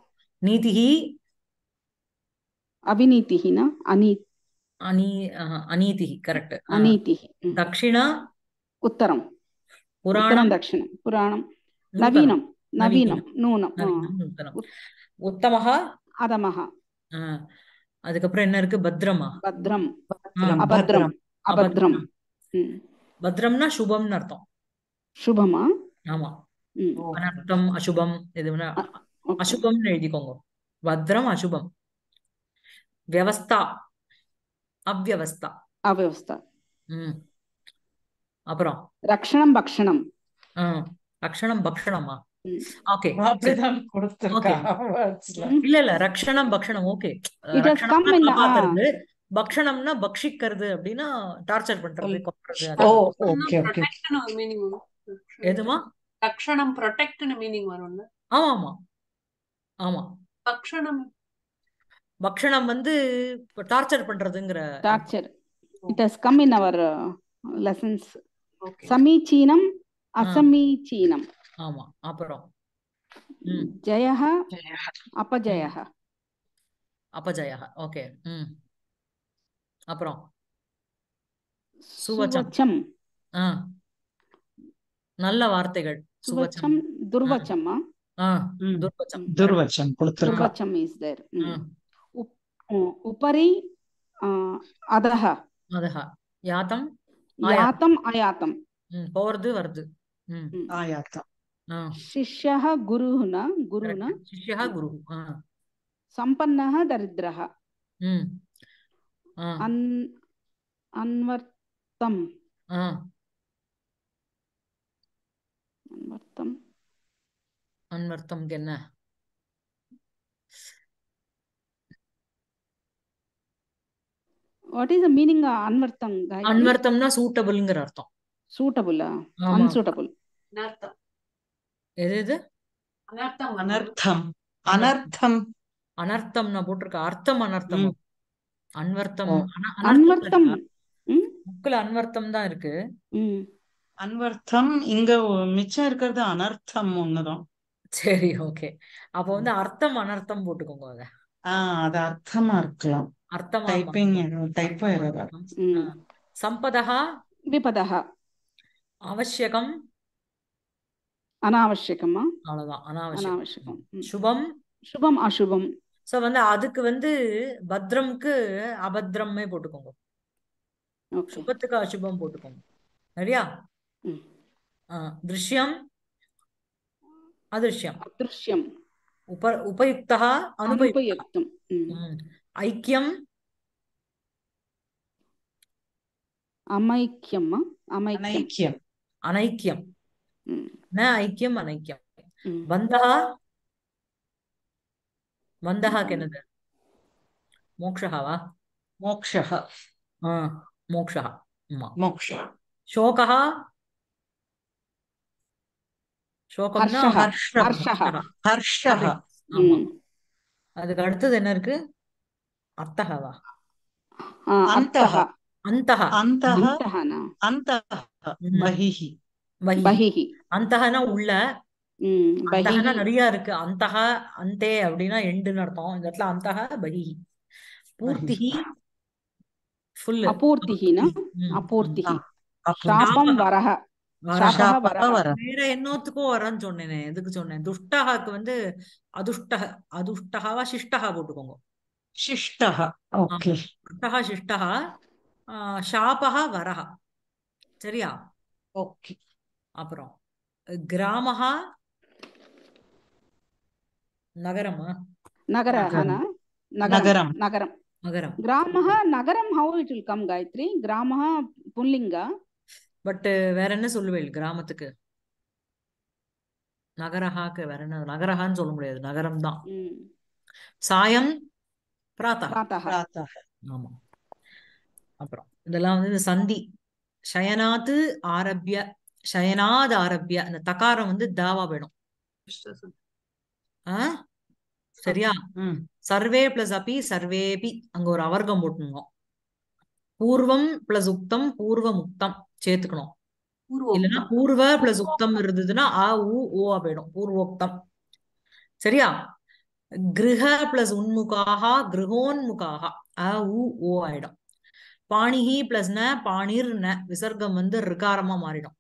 நீதிஹி அபிநீதிஹினா அனீ அனீ அநீதிஹி கரெக்ட் அநீதிஹி தட்சிண உத்தரம் புராணம் தட்சிணம் புராணம் நவீனம் నవీనం நூனம் உத்தமக அதமக அதுக்கப்புறம் என்ன இருக்கு பத்ரமா பத்ரம் அபத்ரம் அபத்ரம் பத்ரம்னா சுபம்னு அர்த்தம் சுபமா ஆமா அனர்த்தம் அசுபம் எதுனா அசுபம்னு எழுதிக்கோங்க பத்ரம் அசுபம் வியவஸ்தா அவ்வவஸ்தா அவ்வவஸ்தா அப்புறம் ரக்ஷணம் பக்ஷணம் ரக்ஷணம் பக்ஷணமா அப்படிதான் இல்ல இல்ல ரக்ஷணம் பக்ஷணம் ஓகே பக்ஷணம்னா பக்ஷிக்கிறது அப்படின்னா டார்ச்சர் பண்றது எதுமா தக்ஷணம் மீனிங் ஆமா ஆமா ஆமா பக்ஷணம் பக்ஷணம் வந்து டார்ச்சர் பண்றதுங்கிற it come in our lessons சமீச்சீனம் அசமீச்சீனம் ஆமா அப்புறம் ம் ஜெயஹ அபஜயஹ அபஜயஹ ஓகே ம் அப்புறம் சுவச்சம் ஆ நல்ல வார்த்தைகள் சுவச்சம் துர்வச்சம்மா ஆ துர்வச்சம் துர்வச்சம் துர்வச்சம் இஸ் தேர் उपरि अधः अधः यातं यातम् अयातं போறது வருது ஆயாத்தம் ಶಿಷ್ಯಹ ಗುರುನ ಗುರುನ ಶಿಷ್ಯಹ ಗುರು ಸಂಪನ್ನಹ ದರಿದ್ರಹ ಅನ್ ಅನ್ವರ್ತಂ ಅನ್ವರ್ತಂ ಅನ್ವರ್ತಂ ಗೆನ್ನ ವಾಟ್ ಇಸ್ ದ ಮೀನಿಂಗ್ ಅನ್ವರ್ತಂ ಅನ್ವರ್ತಂ ನ ಸೂಟಬಲ್ ಅಂತ ಅರ್ಥ ಸೂಟಬಲ್ ಅನ್ಸೂಟಬಲ್ ಅರ್ಥ எது எது அனர்த்தம் அனர்த்தம் அனர்த்தம் அனர்த்தம் நான் போட்டிருக்க அர்த்தம் அனர்த்தம் அன்வர்த்தம் அன்வர்த்தம் புக்குல அன்வர்த்தம் தான் இருக்கு அன்வர்த்தம் இங்க மிச்சம் இருக்கிறது அனர்த்தம் ஒண்ணுதான் சரி ஓகே அப்ப வந்து அர்த்தம் அனர்த்தம் போட்டுக்கோங்க அத அது அர்த்தமா இருக்கலாம் அர்த்தம் டைப்பிங் டைப்போ சம்பதா விபதா அவசியகம் அனாவசியமா அவ்வளவுதான் அனாவசியம் சுபம் சுபம் அசுபம் சோ வந்து அதுக்கு வந்து பத்ரம்க்கு அபத்ரம்மே போட்டுக்கோங்க சுபத்துக்கு அசுபம் போட்டுக்கோங்க சரியா திருஷ்யம் அதிருஷ்யம் அதிருஷ்யம் உப உபயுக்தா அனுபயுக்தம் ஐக்கியம் அமைக்கியம் அமைக்கியம் அனைக்கியம் ந ஐக்கியம் அனைக்கியம் பந்தகா பந்தகாக்கு என்னது மோக்ஷாவா மோக்ஷா மோக்ஷா மோக்ஷா சோகா சோகம்னா ஹர்ஷா அதுக்கு அடுத்தது என்ன இருக்கு அத்தகவா அந்தஹா அந்தஹா அந்தஹா அந்தஹா மஹிஹி வஹிஹி அந்தகனா உள்ள அந்தகனா நிறைய இருக்கு அந்தக அந்தே அப்படின்னா எண்டுன்னு அர்த்தம் இந்த இடத்துல அந்தக பகிஹி பூர்த்திஹி ஃபுல் அபூர்த்திஹினா அபூர்த்திஹி சாபம் வரஹ வேற என்னத்துக்கும் வரன்னு சொன்னேனே எதுக்கு சொன்னேன் துஷ்டகாக்கு வந்து அதுஷ்டக அதுஷ்டகாவா சிஷ்டகா போட்டுக்கோங்க சிஷ்டகா ஓகே துஷ்டகா சிஷ்டகா சாபகா வரஹா சரியா ஓகே அப்புறம் கிராமஹா நகரமா நகரஹானா நகரம் நகரம் நகரம் கிராமஹ நகரம் how it will come Gayatri கிராமஹ புல்லிங்கா பட் வேற என்ன சொல்லுவேன் கிராமத்துக்கு நகரஹாக்கு வேற என்ன நகரஹான்னு சொல்ல முடியாது நகரம் தான் சாயம் பிராத்தா ஆமா அப்புறம் இதெல்லாம் வந்து இந்த சந்தி சயனாத்து ஆரம்பிய சயனாத ஆரம்பிய அந்த தகாரம் வந்து தாவா போயிடும் சரியா சர்வே பிளஸ் அபி சர்வேபி அங்க ஒரு அவர்கம் போட்டுணும் பூர்வம் பிளஸ் உக்தம் பூர்வ முக்தம் சேர்த்துக்கணும் இல்லைன்னா பூர்வ பிளஸ் உக்தம் இருந்ததுன்னா அ ஊ ஓ போயிடும் பூர்வோக்தம் சரியா கிரக பிளஸ் உன்முகாக கிரகோன்முகாக அ உ ஓ ஆயிடும் பாணிஹி பிளஸ் ந பாணிர் ந விசர்க்கம் வந்து ரிகாரமா மாறிடும்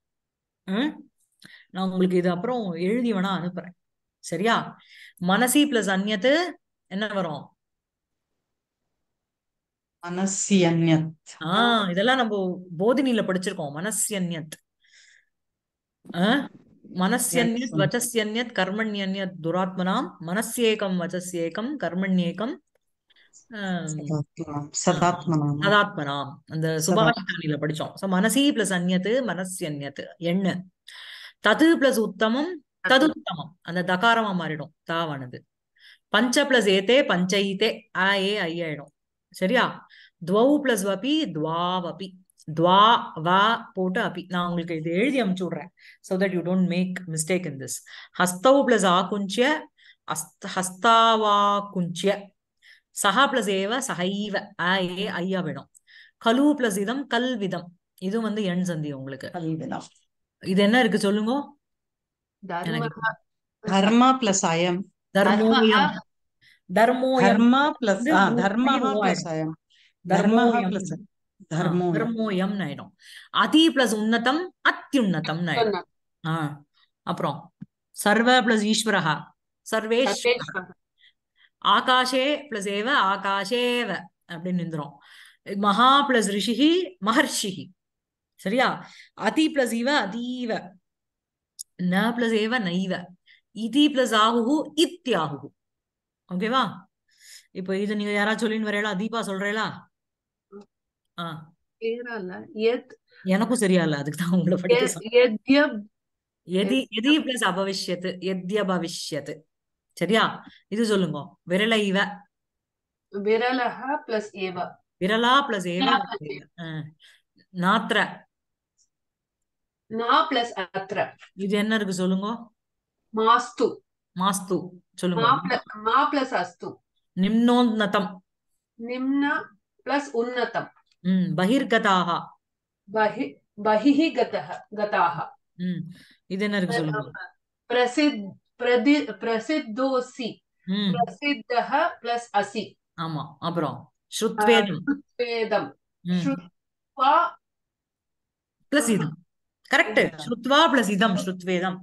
நான் உங்களுக்கு இது அப்புறம் எழுதி வேணா அனுப்புறேன் சரியா மனசி பிளஸ் அந்நத்து என்ன வரும் மனசியன்யத் ஆஹ் இதெல்லாம் நம்ம போதினியில படிச்சிருக்கோம் மனசியன்யத் மனசியன்யத் வச்சஸ்யன்யத் கர்மண்யன்யத் துராத்மனாம் மனசியேகம் வச்சஸ்யேகம் கர்மண்யேகம் சதாத்மனாம் அந்த சுபாஷிதானில படிச்சோம் சோ மனசி பிளஸ் e அந்நியத்து மனசி அந்நியத்து எண்ணு தது பிளஸ் உத்தமம் தது உத்தமம் அந்த தகாரமா மாறிடும் தாவானது பஞ்ச பிளஸ் ஏத்தே பஞ்சயித்தே ஆ ஏ ஐ ஆயிடும் சரியா துவௌ பிளஸ் வபி துவாவபி துவா வா போட்டு அபி நான் உங்களுக்கு இது எழுதி அமுச்சு விடுறேன் so that you don't make mistake in this ஹஸ்தவு பிளஸ் ஆகுஞ்சிய ஹஸ்தாவா குஞ்சிய சஹா பிளஸ் ஏவ சஹைவ ஆ ஏ ஐயா விடும் கலு பிளஸ் இதம் கல்விதம் இது வந்து எண் சந்தி உங்களுக்கு இது என்ன இருக்கு சொல்லுங்க தர்மா பிளஸ் அயம் தர்மோயம் தர்மோ தர்மா பிளஸ் தர்மா பிளஸ் அயம் தர்மோயம் பிளஸ் தர்மோயம் ஆயிடும் அதி பிளஸ் உன்னதம் அத்தியுன்னதம் ஆயிடும் ஆஹ் அப்புறம் சர்வ பிளஸ் ஈஸ்வரஹா சர்வேஷ் ஆகாஷே பிளஸ் ஏவ ஆகாஷேவ அப்படின்னு நின்றுரும் மகா பிளஸ் ரிஷிஹி மகர்ஷிஹி சரியா அதி பிளஸ் இவ அதீவ ந பிளஸ் ஏவ நைவ இதி பிளஸ் ஆகுகு இத்தியாகுகு ஓகேவா இப்போ இது நீங்க யாரா சொல்லின்னு வரையலா தீபா சொல்றேளா எனக்கும் சரியா இல்ல அதுக்கு தான் உங்களை படிக்க எதி எதி பிளஸ் அபவிஷ்யத்து எத்தியபவிஷ்யத்து சரியா இது சொல்லுங்க விரல இவ விரலஹ பிளஸ் ஏவ விரலா பிளஸ் ஏவ நாத்ர நா பிளஸ் அத்ர இது என்ன இருக்கு சொல்லுங்க மாஸ்து மாஸ்து சொல்லுங்க மா பிளஸ் அஸ்து நிம்னோன்னதம் நிம்ன பிளஸ் உன்னதம் ம் பகிர்கதாக பஹி பஹிஹி கதஹ கதாஹ ம் இது என்ன இருக்கு சொல்லுங்க பிரசித் பிரதி பிரசித்தோசி பிரசித்தக பிளஸ் அசி ஆமா அப்புறம் ஸ்ருத்வேதம் ஸ்ருத்வேதம் ஸ்ருத்வா பிளஸ் இதம் கரெக்ட் ஸ்ருத்வா பிளஸ் இதம் ஸ்ருத்வேதம்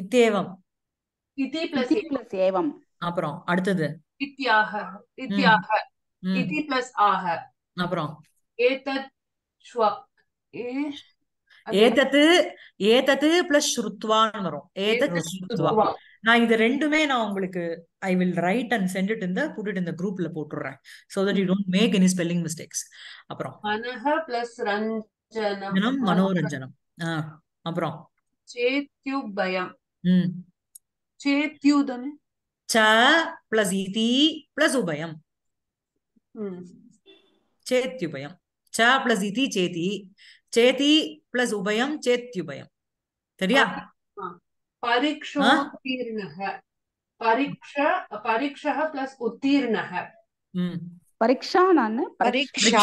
இத்தேவம் இதி பிளஸ் பிளஸ் ஏவம் அப்புறம் அடுத்தது இத்யாக இத்யாக இதி பிளஸ் ஆக அப்புறம் ஏதத் ஸ்வ ஏதத்து ஏதத்து பிளஸ் ஸ்ருத்வான்னு வரும் ஏதத்து ஸ்ருத்வா நான் இது ரெண்டுமே நான் உங்களுக்கு I will write and send it இந்த புட் இட் இந்த குரூப்ல போட்டுறேன் so that you don't make any spelling mistakes அப்புறம் பிளஸ் ரஞ்சனம் மனோரஞ்சனம் அப்புறம் சேத்யு பயம் ம் சேத்யு தன ச பிளஸ் இதி பிளஸ் உபயம் சேத்யுபயம் ச பிளஸ் இதி சேதி சேதி பிளஸ் உபயம் சேத்யுபயம் சரியா பரீட்சா நான் பரீட்சா பரீட்சா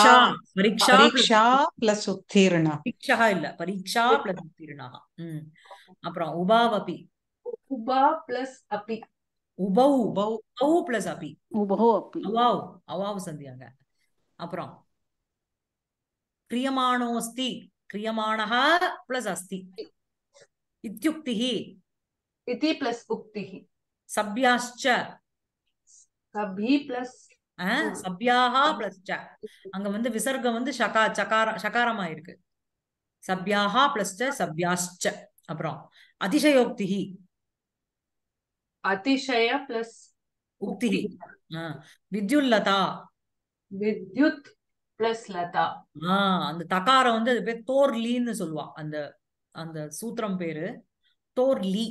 பரீட்சா பிளஸ் உத்தீர்ணா பரீட்சா இல்ல பரீட்சா பிளஸ் உத்தீர்ணா அப்புறம் உபாவபி உபா பிளஸ் அபி உபௌ உபௌ உபௌ பிளஸ் அபி உபௌ அபி அவாவ் அவாவ் சந்தியாங்க அப்புறம் கிரியமானோஸ்தி क्रियमाणः प्लस् அஸ்தி इत्युक्तिः इति प्लस् उक्तिः सभ्याश्च सभी प्लस् சப்யாஹா பிளஸ் ச அங்க வந்து விசர்க்கம் வந்து சகா சகார சகாரமா இருக்கு சப்யாஹா பிளஸ் ச சப்யாஷ்ச அப்புறம் அதிசயோக்தி அதிசய பிளஸ் உக்தி வித்யுல்லதா வித்யுத் பிளஸ் லதா ஆஹ் அந்த தகாரம் வந்து அது பேர் தோர்லின்னு சொல்லுவான் அந்த அந்த சூத்திரம் பேரு தோர் தோர்லி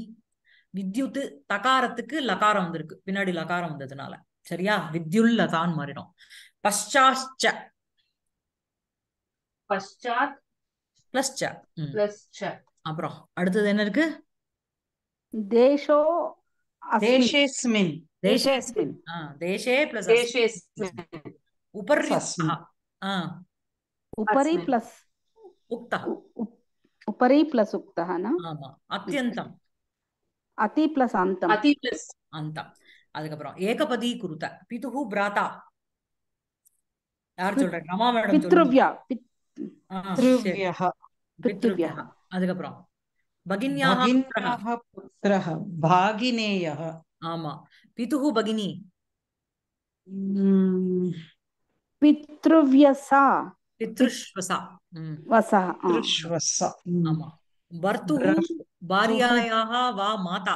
வித்யுத்து தகாரத்துக்கு லகாரம் வந்திருக்கு பின்னாடி லகாரம் வந்ததுனால சரியா வித்யுல் லதான் மாறிடும் பஷ்சாஷ்ச பஷ்சாத் பிளஸ் ச பிளஸ் ச அப்புறம் அடுத்தது என்ன இருக்கு தேஷோ தேசேஸ்மின் தேசேஸ்மின் தேசே பிளஸ் தேசேஸ்மின் உபர்யுக்தா उपरि प्लस् उक्तः उपरि प्लस् उक्तः न अत्यन्तम् அதி பிளஸ் அந்தம் அதி பிளஸ் அந்தம் அதுக்கப்புறம் ஏகபதி குருத பிதுகு பிராதா யார் சொல்றேன் ரமா மேடம் பித்ருவ்யா பித்ருவ்யா பித்ருவ்யா அதுக்கப்புறம் பகின்யாக பகின்யாக புத்ரஹ பாகினேயஹ ஆமா பிதுகு பகினி पितृव्यसा पितृश्वसा हम्म। वसः पितृश्वसा भर्तुः हम्म। भार्यायाः वा माता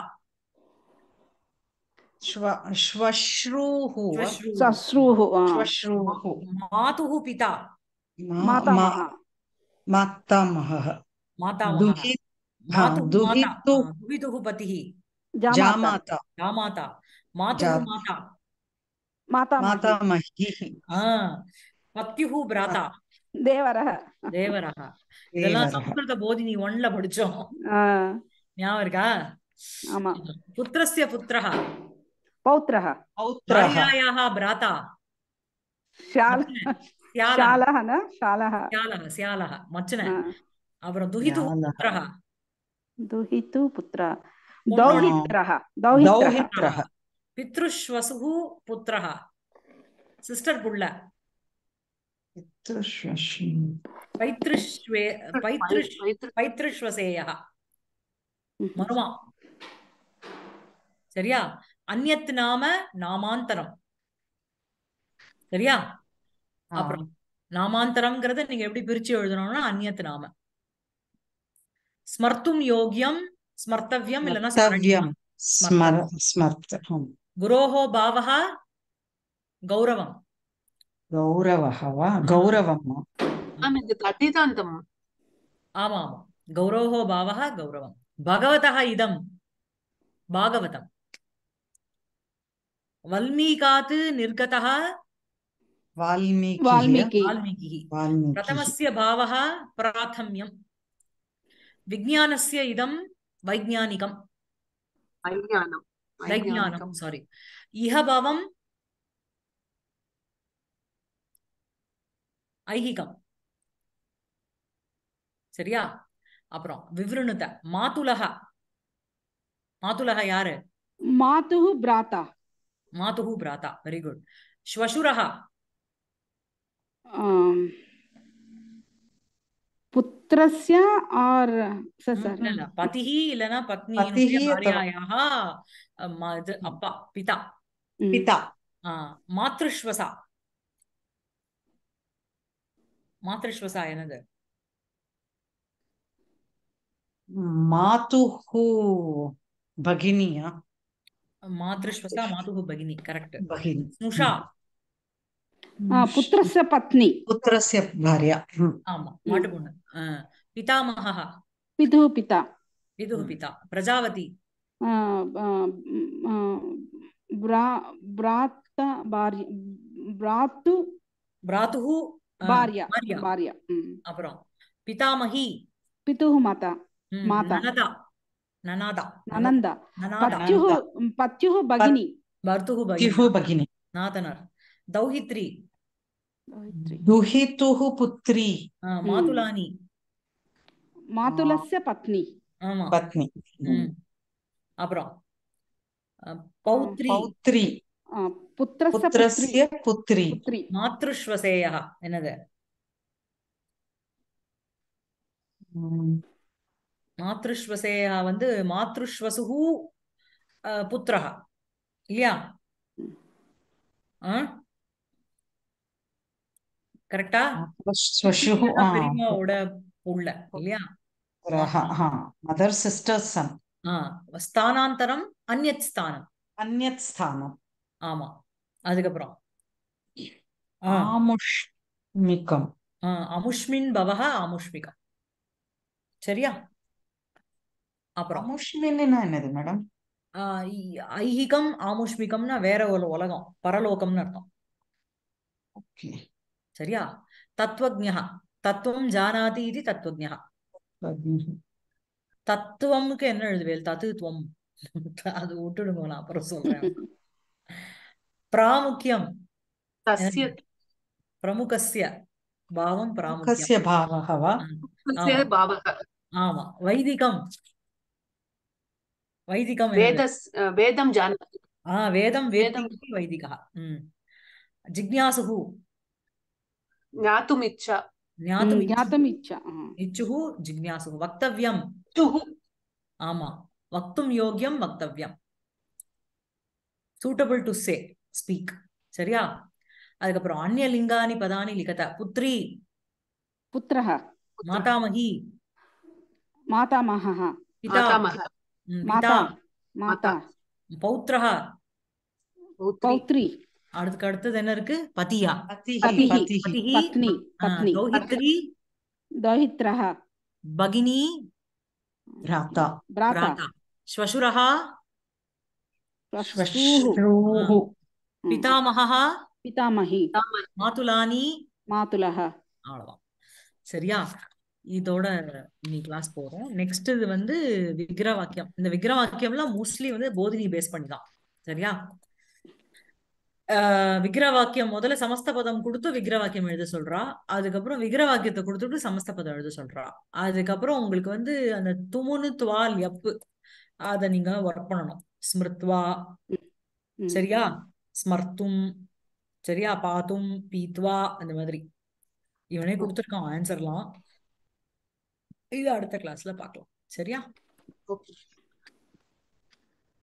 श्वश्रूः श्वश्रूः श्वश्रूः मातुः पिता मातामहः मातामहः पतिः जामाता जामाता मातुः माता मातामही பத்யுஹ பிராதா தேவரக தேவரக இதெல்லாம் சம்ஸ்கிருத போதினி ஒன்ல படிச்சோம் ஞாபகம் இருக்கா ஆமா புத்திரஸ்ய புத்திரஹ பௌத்திரஹ பௌத்திரஹாயாஹ பிராதா ஸ்யாலஹ ஸ்யாலஹ ஸ்யாலஹ ஸ்யாலஹ மச்சன அப்புறம் துஹிது புத்திரஹ துஹிது புத்திரா தௌஹித்ரஹ தௌஹித்ரஹ பித்ருஷ்வசு புத்திரஹா சிஸ்டர் புள்ள பைத்ருஷ்வே பைத்ருஷ் பைத்ருஷ்வசேயா மருமா சரியா அந்நத்து நாம நாமாந்தரம் சரியா அப்புறம் நாமாந்தரம்ங்கிறத நீங்க எப்படி பிரிச்சு எழுதணும்னா அந்நத்து நாம ஸ்மர்த்தும் யோகியம் ஸ்மர்த்தவியம் இல்லைன்னா ஸ்மர்த்தம் குரோஹோ பாவகா கௌரவம் கௌரவஹவா கௌரவம் மேம் இது கட்டிதாந்தம் ஆமா கௌரோஹோ பாவகா கௌரவம் பகவதா இதம் பாகவதம் प्रथमस्य भावः प्राथम्यम् विज्ञानस्य इदं वैज्ञानिकम् लैक् ज्ञानं सारी इह भावम् ஐகிகம் சரியா அப்புறம் விவருணுத மாதுலக மாதுலக யாரு மாதுகு பிராதா மாதுகு பிராதா வெரி குட் ஸ்வசுரஹ புத்திரஸ்ய ஆர் சார் சார் பதிஹி இல்லனா பத்னி அப்பா பிதா பிதா மாத்ருஷ்வசா மாத்ருஷ்வசா என்னது மாதுஹு பகினியா மாத்ருஷ்வசா மாதுஹு பகினி पुत्रस्य पत्नी पुत्रस्य भार्या माटुगुण पितामहः पितुः पिता पितुः पिता प्रजावती भ्रात भ्रातु भ्रातुः भार्या भार्या அப்புறம் பிதாமகி பிதுஹு மாதா மாதா நனதா நனதா நனந்தா பத்யுஹு பத்யுஹு பகினி பர்துஹு பகினி பத்யுஹு பகினி நாதனர் தௌஹித்ரி दुहितुः पुत्री मातुलानि மாதுலஸ்ய பத்னி ஆமா பத்னி அப்புறம் பௌத்ரி பௌத்ரி புத்திரஸ்ய புத்ரி மாத்ருஷ்வசேயா என்னது மாத்ருஷ்வசேயா வந்து மாத்ருஷ்வசுஹு புத்திரஹா இல்லையா ஆ கரெக்டா உள்ள மதர் சிஸ்டர் சன் ஸ்தானாந்தரம் அந்யத் ஸ்தானம் அந்யத் ஸ்தானம் ஆமா அதுக்கப்புறம் ஆமுஷ்மிகம் அமுஷ்மின் பவக அமுஷ்மிகம் சரியா அப்புறம் அமுஷ்மின்னா என்னது மேடம் ஐஹிகம் ஆமுஷ்மிகம்னா வேற ஒரு உலகம் பரலோகம்னு அர்த்தம் ஓகே சரியா தத்துவஜா தத்துவம் ஜானாதி இது தத்துவஜா தத்துவம்க்கு என்ன எழுதுவேல் தத்துவம் (laughs) அது விட்டுடுங்க நான் அப்புறம் சொல்றேன் பிராமுக்கியம் பிரமுகசிய பாவம் பிராமுகசிய ஆமா வைதிகம் வைதிகம் வேதம் ஜான வேதம் வேதம் வைதிகா ஜிக்யாசுகு ज्ञातम इच्छा ज्ञातम इच्छा इचहु जिज्ञासु वक्तव्यम तुह आमा वक्तुम योग्यम वक्तव्यम सूटेबल टू से स्पीक சரியா அதுக்கு அப்புறம் அண்ய லிங்கானி பதானி லிகத புத்ரி புத்திரஹ மாதாமஹி மாதாமஹஹ பிதாமஹ பிதா மாதா பௌத்ரஹ பௌத்ரி அடுத்து அடுத்தது என்ன இருக்கு பதியா பகினி பிராதா பிராதா ஸ்வசுரஹ श्वश्रूः पितामहः மாதுலானி மாதுலஹ சரியா இதோட நீ கிளாஸ் போறோம் நெக்ஸ்ட் இது வந்து விக்ர வாக்கியம் இந்த விக்ர வாக்கியம்லாம் மோஸ்ட்லி வந்து போதினி பேஸ் பண்ணி சரியா விக்கிரவாக்கியம் முதல்ல சமஸ்தபதம் கொடுத்து விக்கிரவாக்கியம் எழுத சொல்றா அதுக்கப்புறம் விக்கிரவாக்கியத்தை கொடுத்துட்டு சமஸ்தபதம் எழுத சொல்றா அதுக்கப்புறம் உங்களுக்கு வந்து அந்த துமுனு துவால் எப்பு அத நீங்க ஒர்க் பண்ணணும் ஸ்மிருத்வா சரியா ஸ்மர்த்தும் சரியா பாத்தும் பீத்வா அந்த மாதிரி இவனே கொடுத்துருக்கான் ஆன்சர்லாம் இது அடுத்த கிளாஸ்ல பாக்கலாம் சரியா ஓகே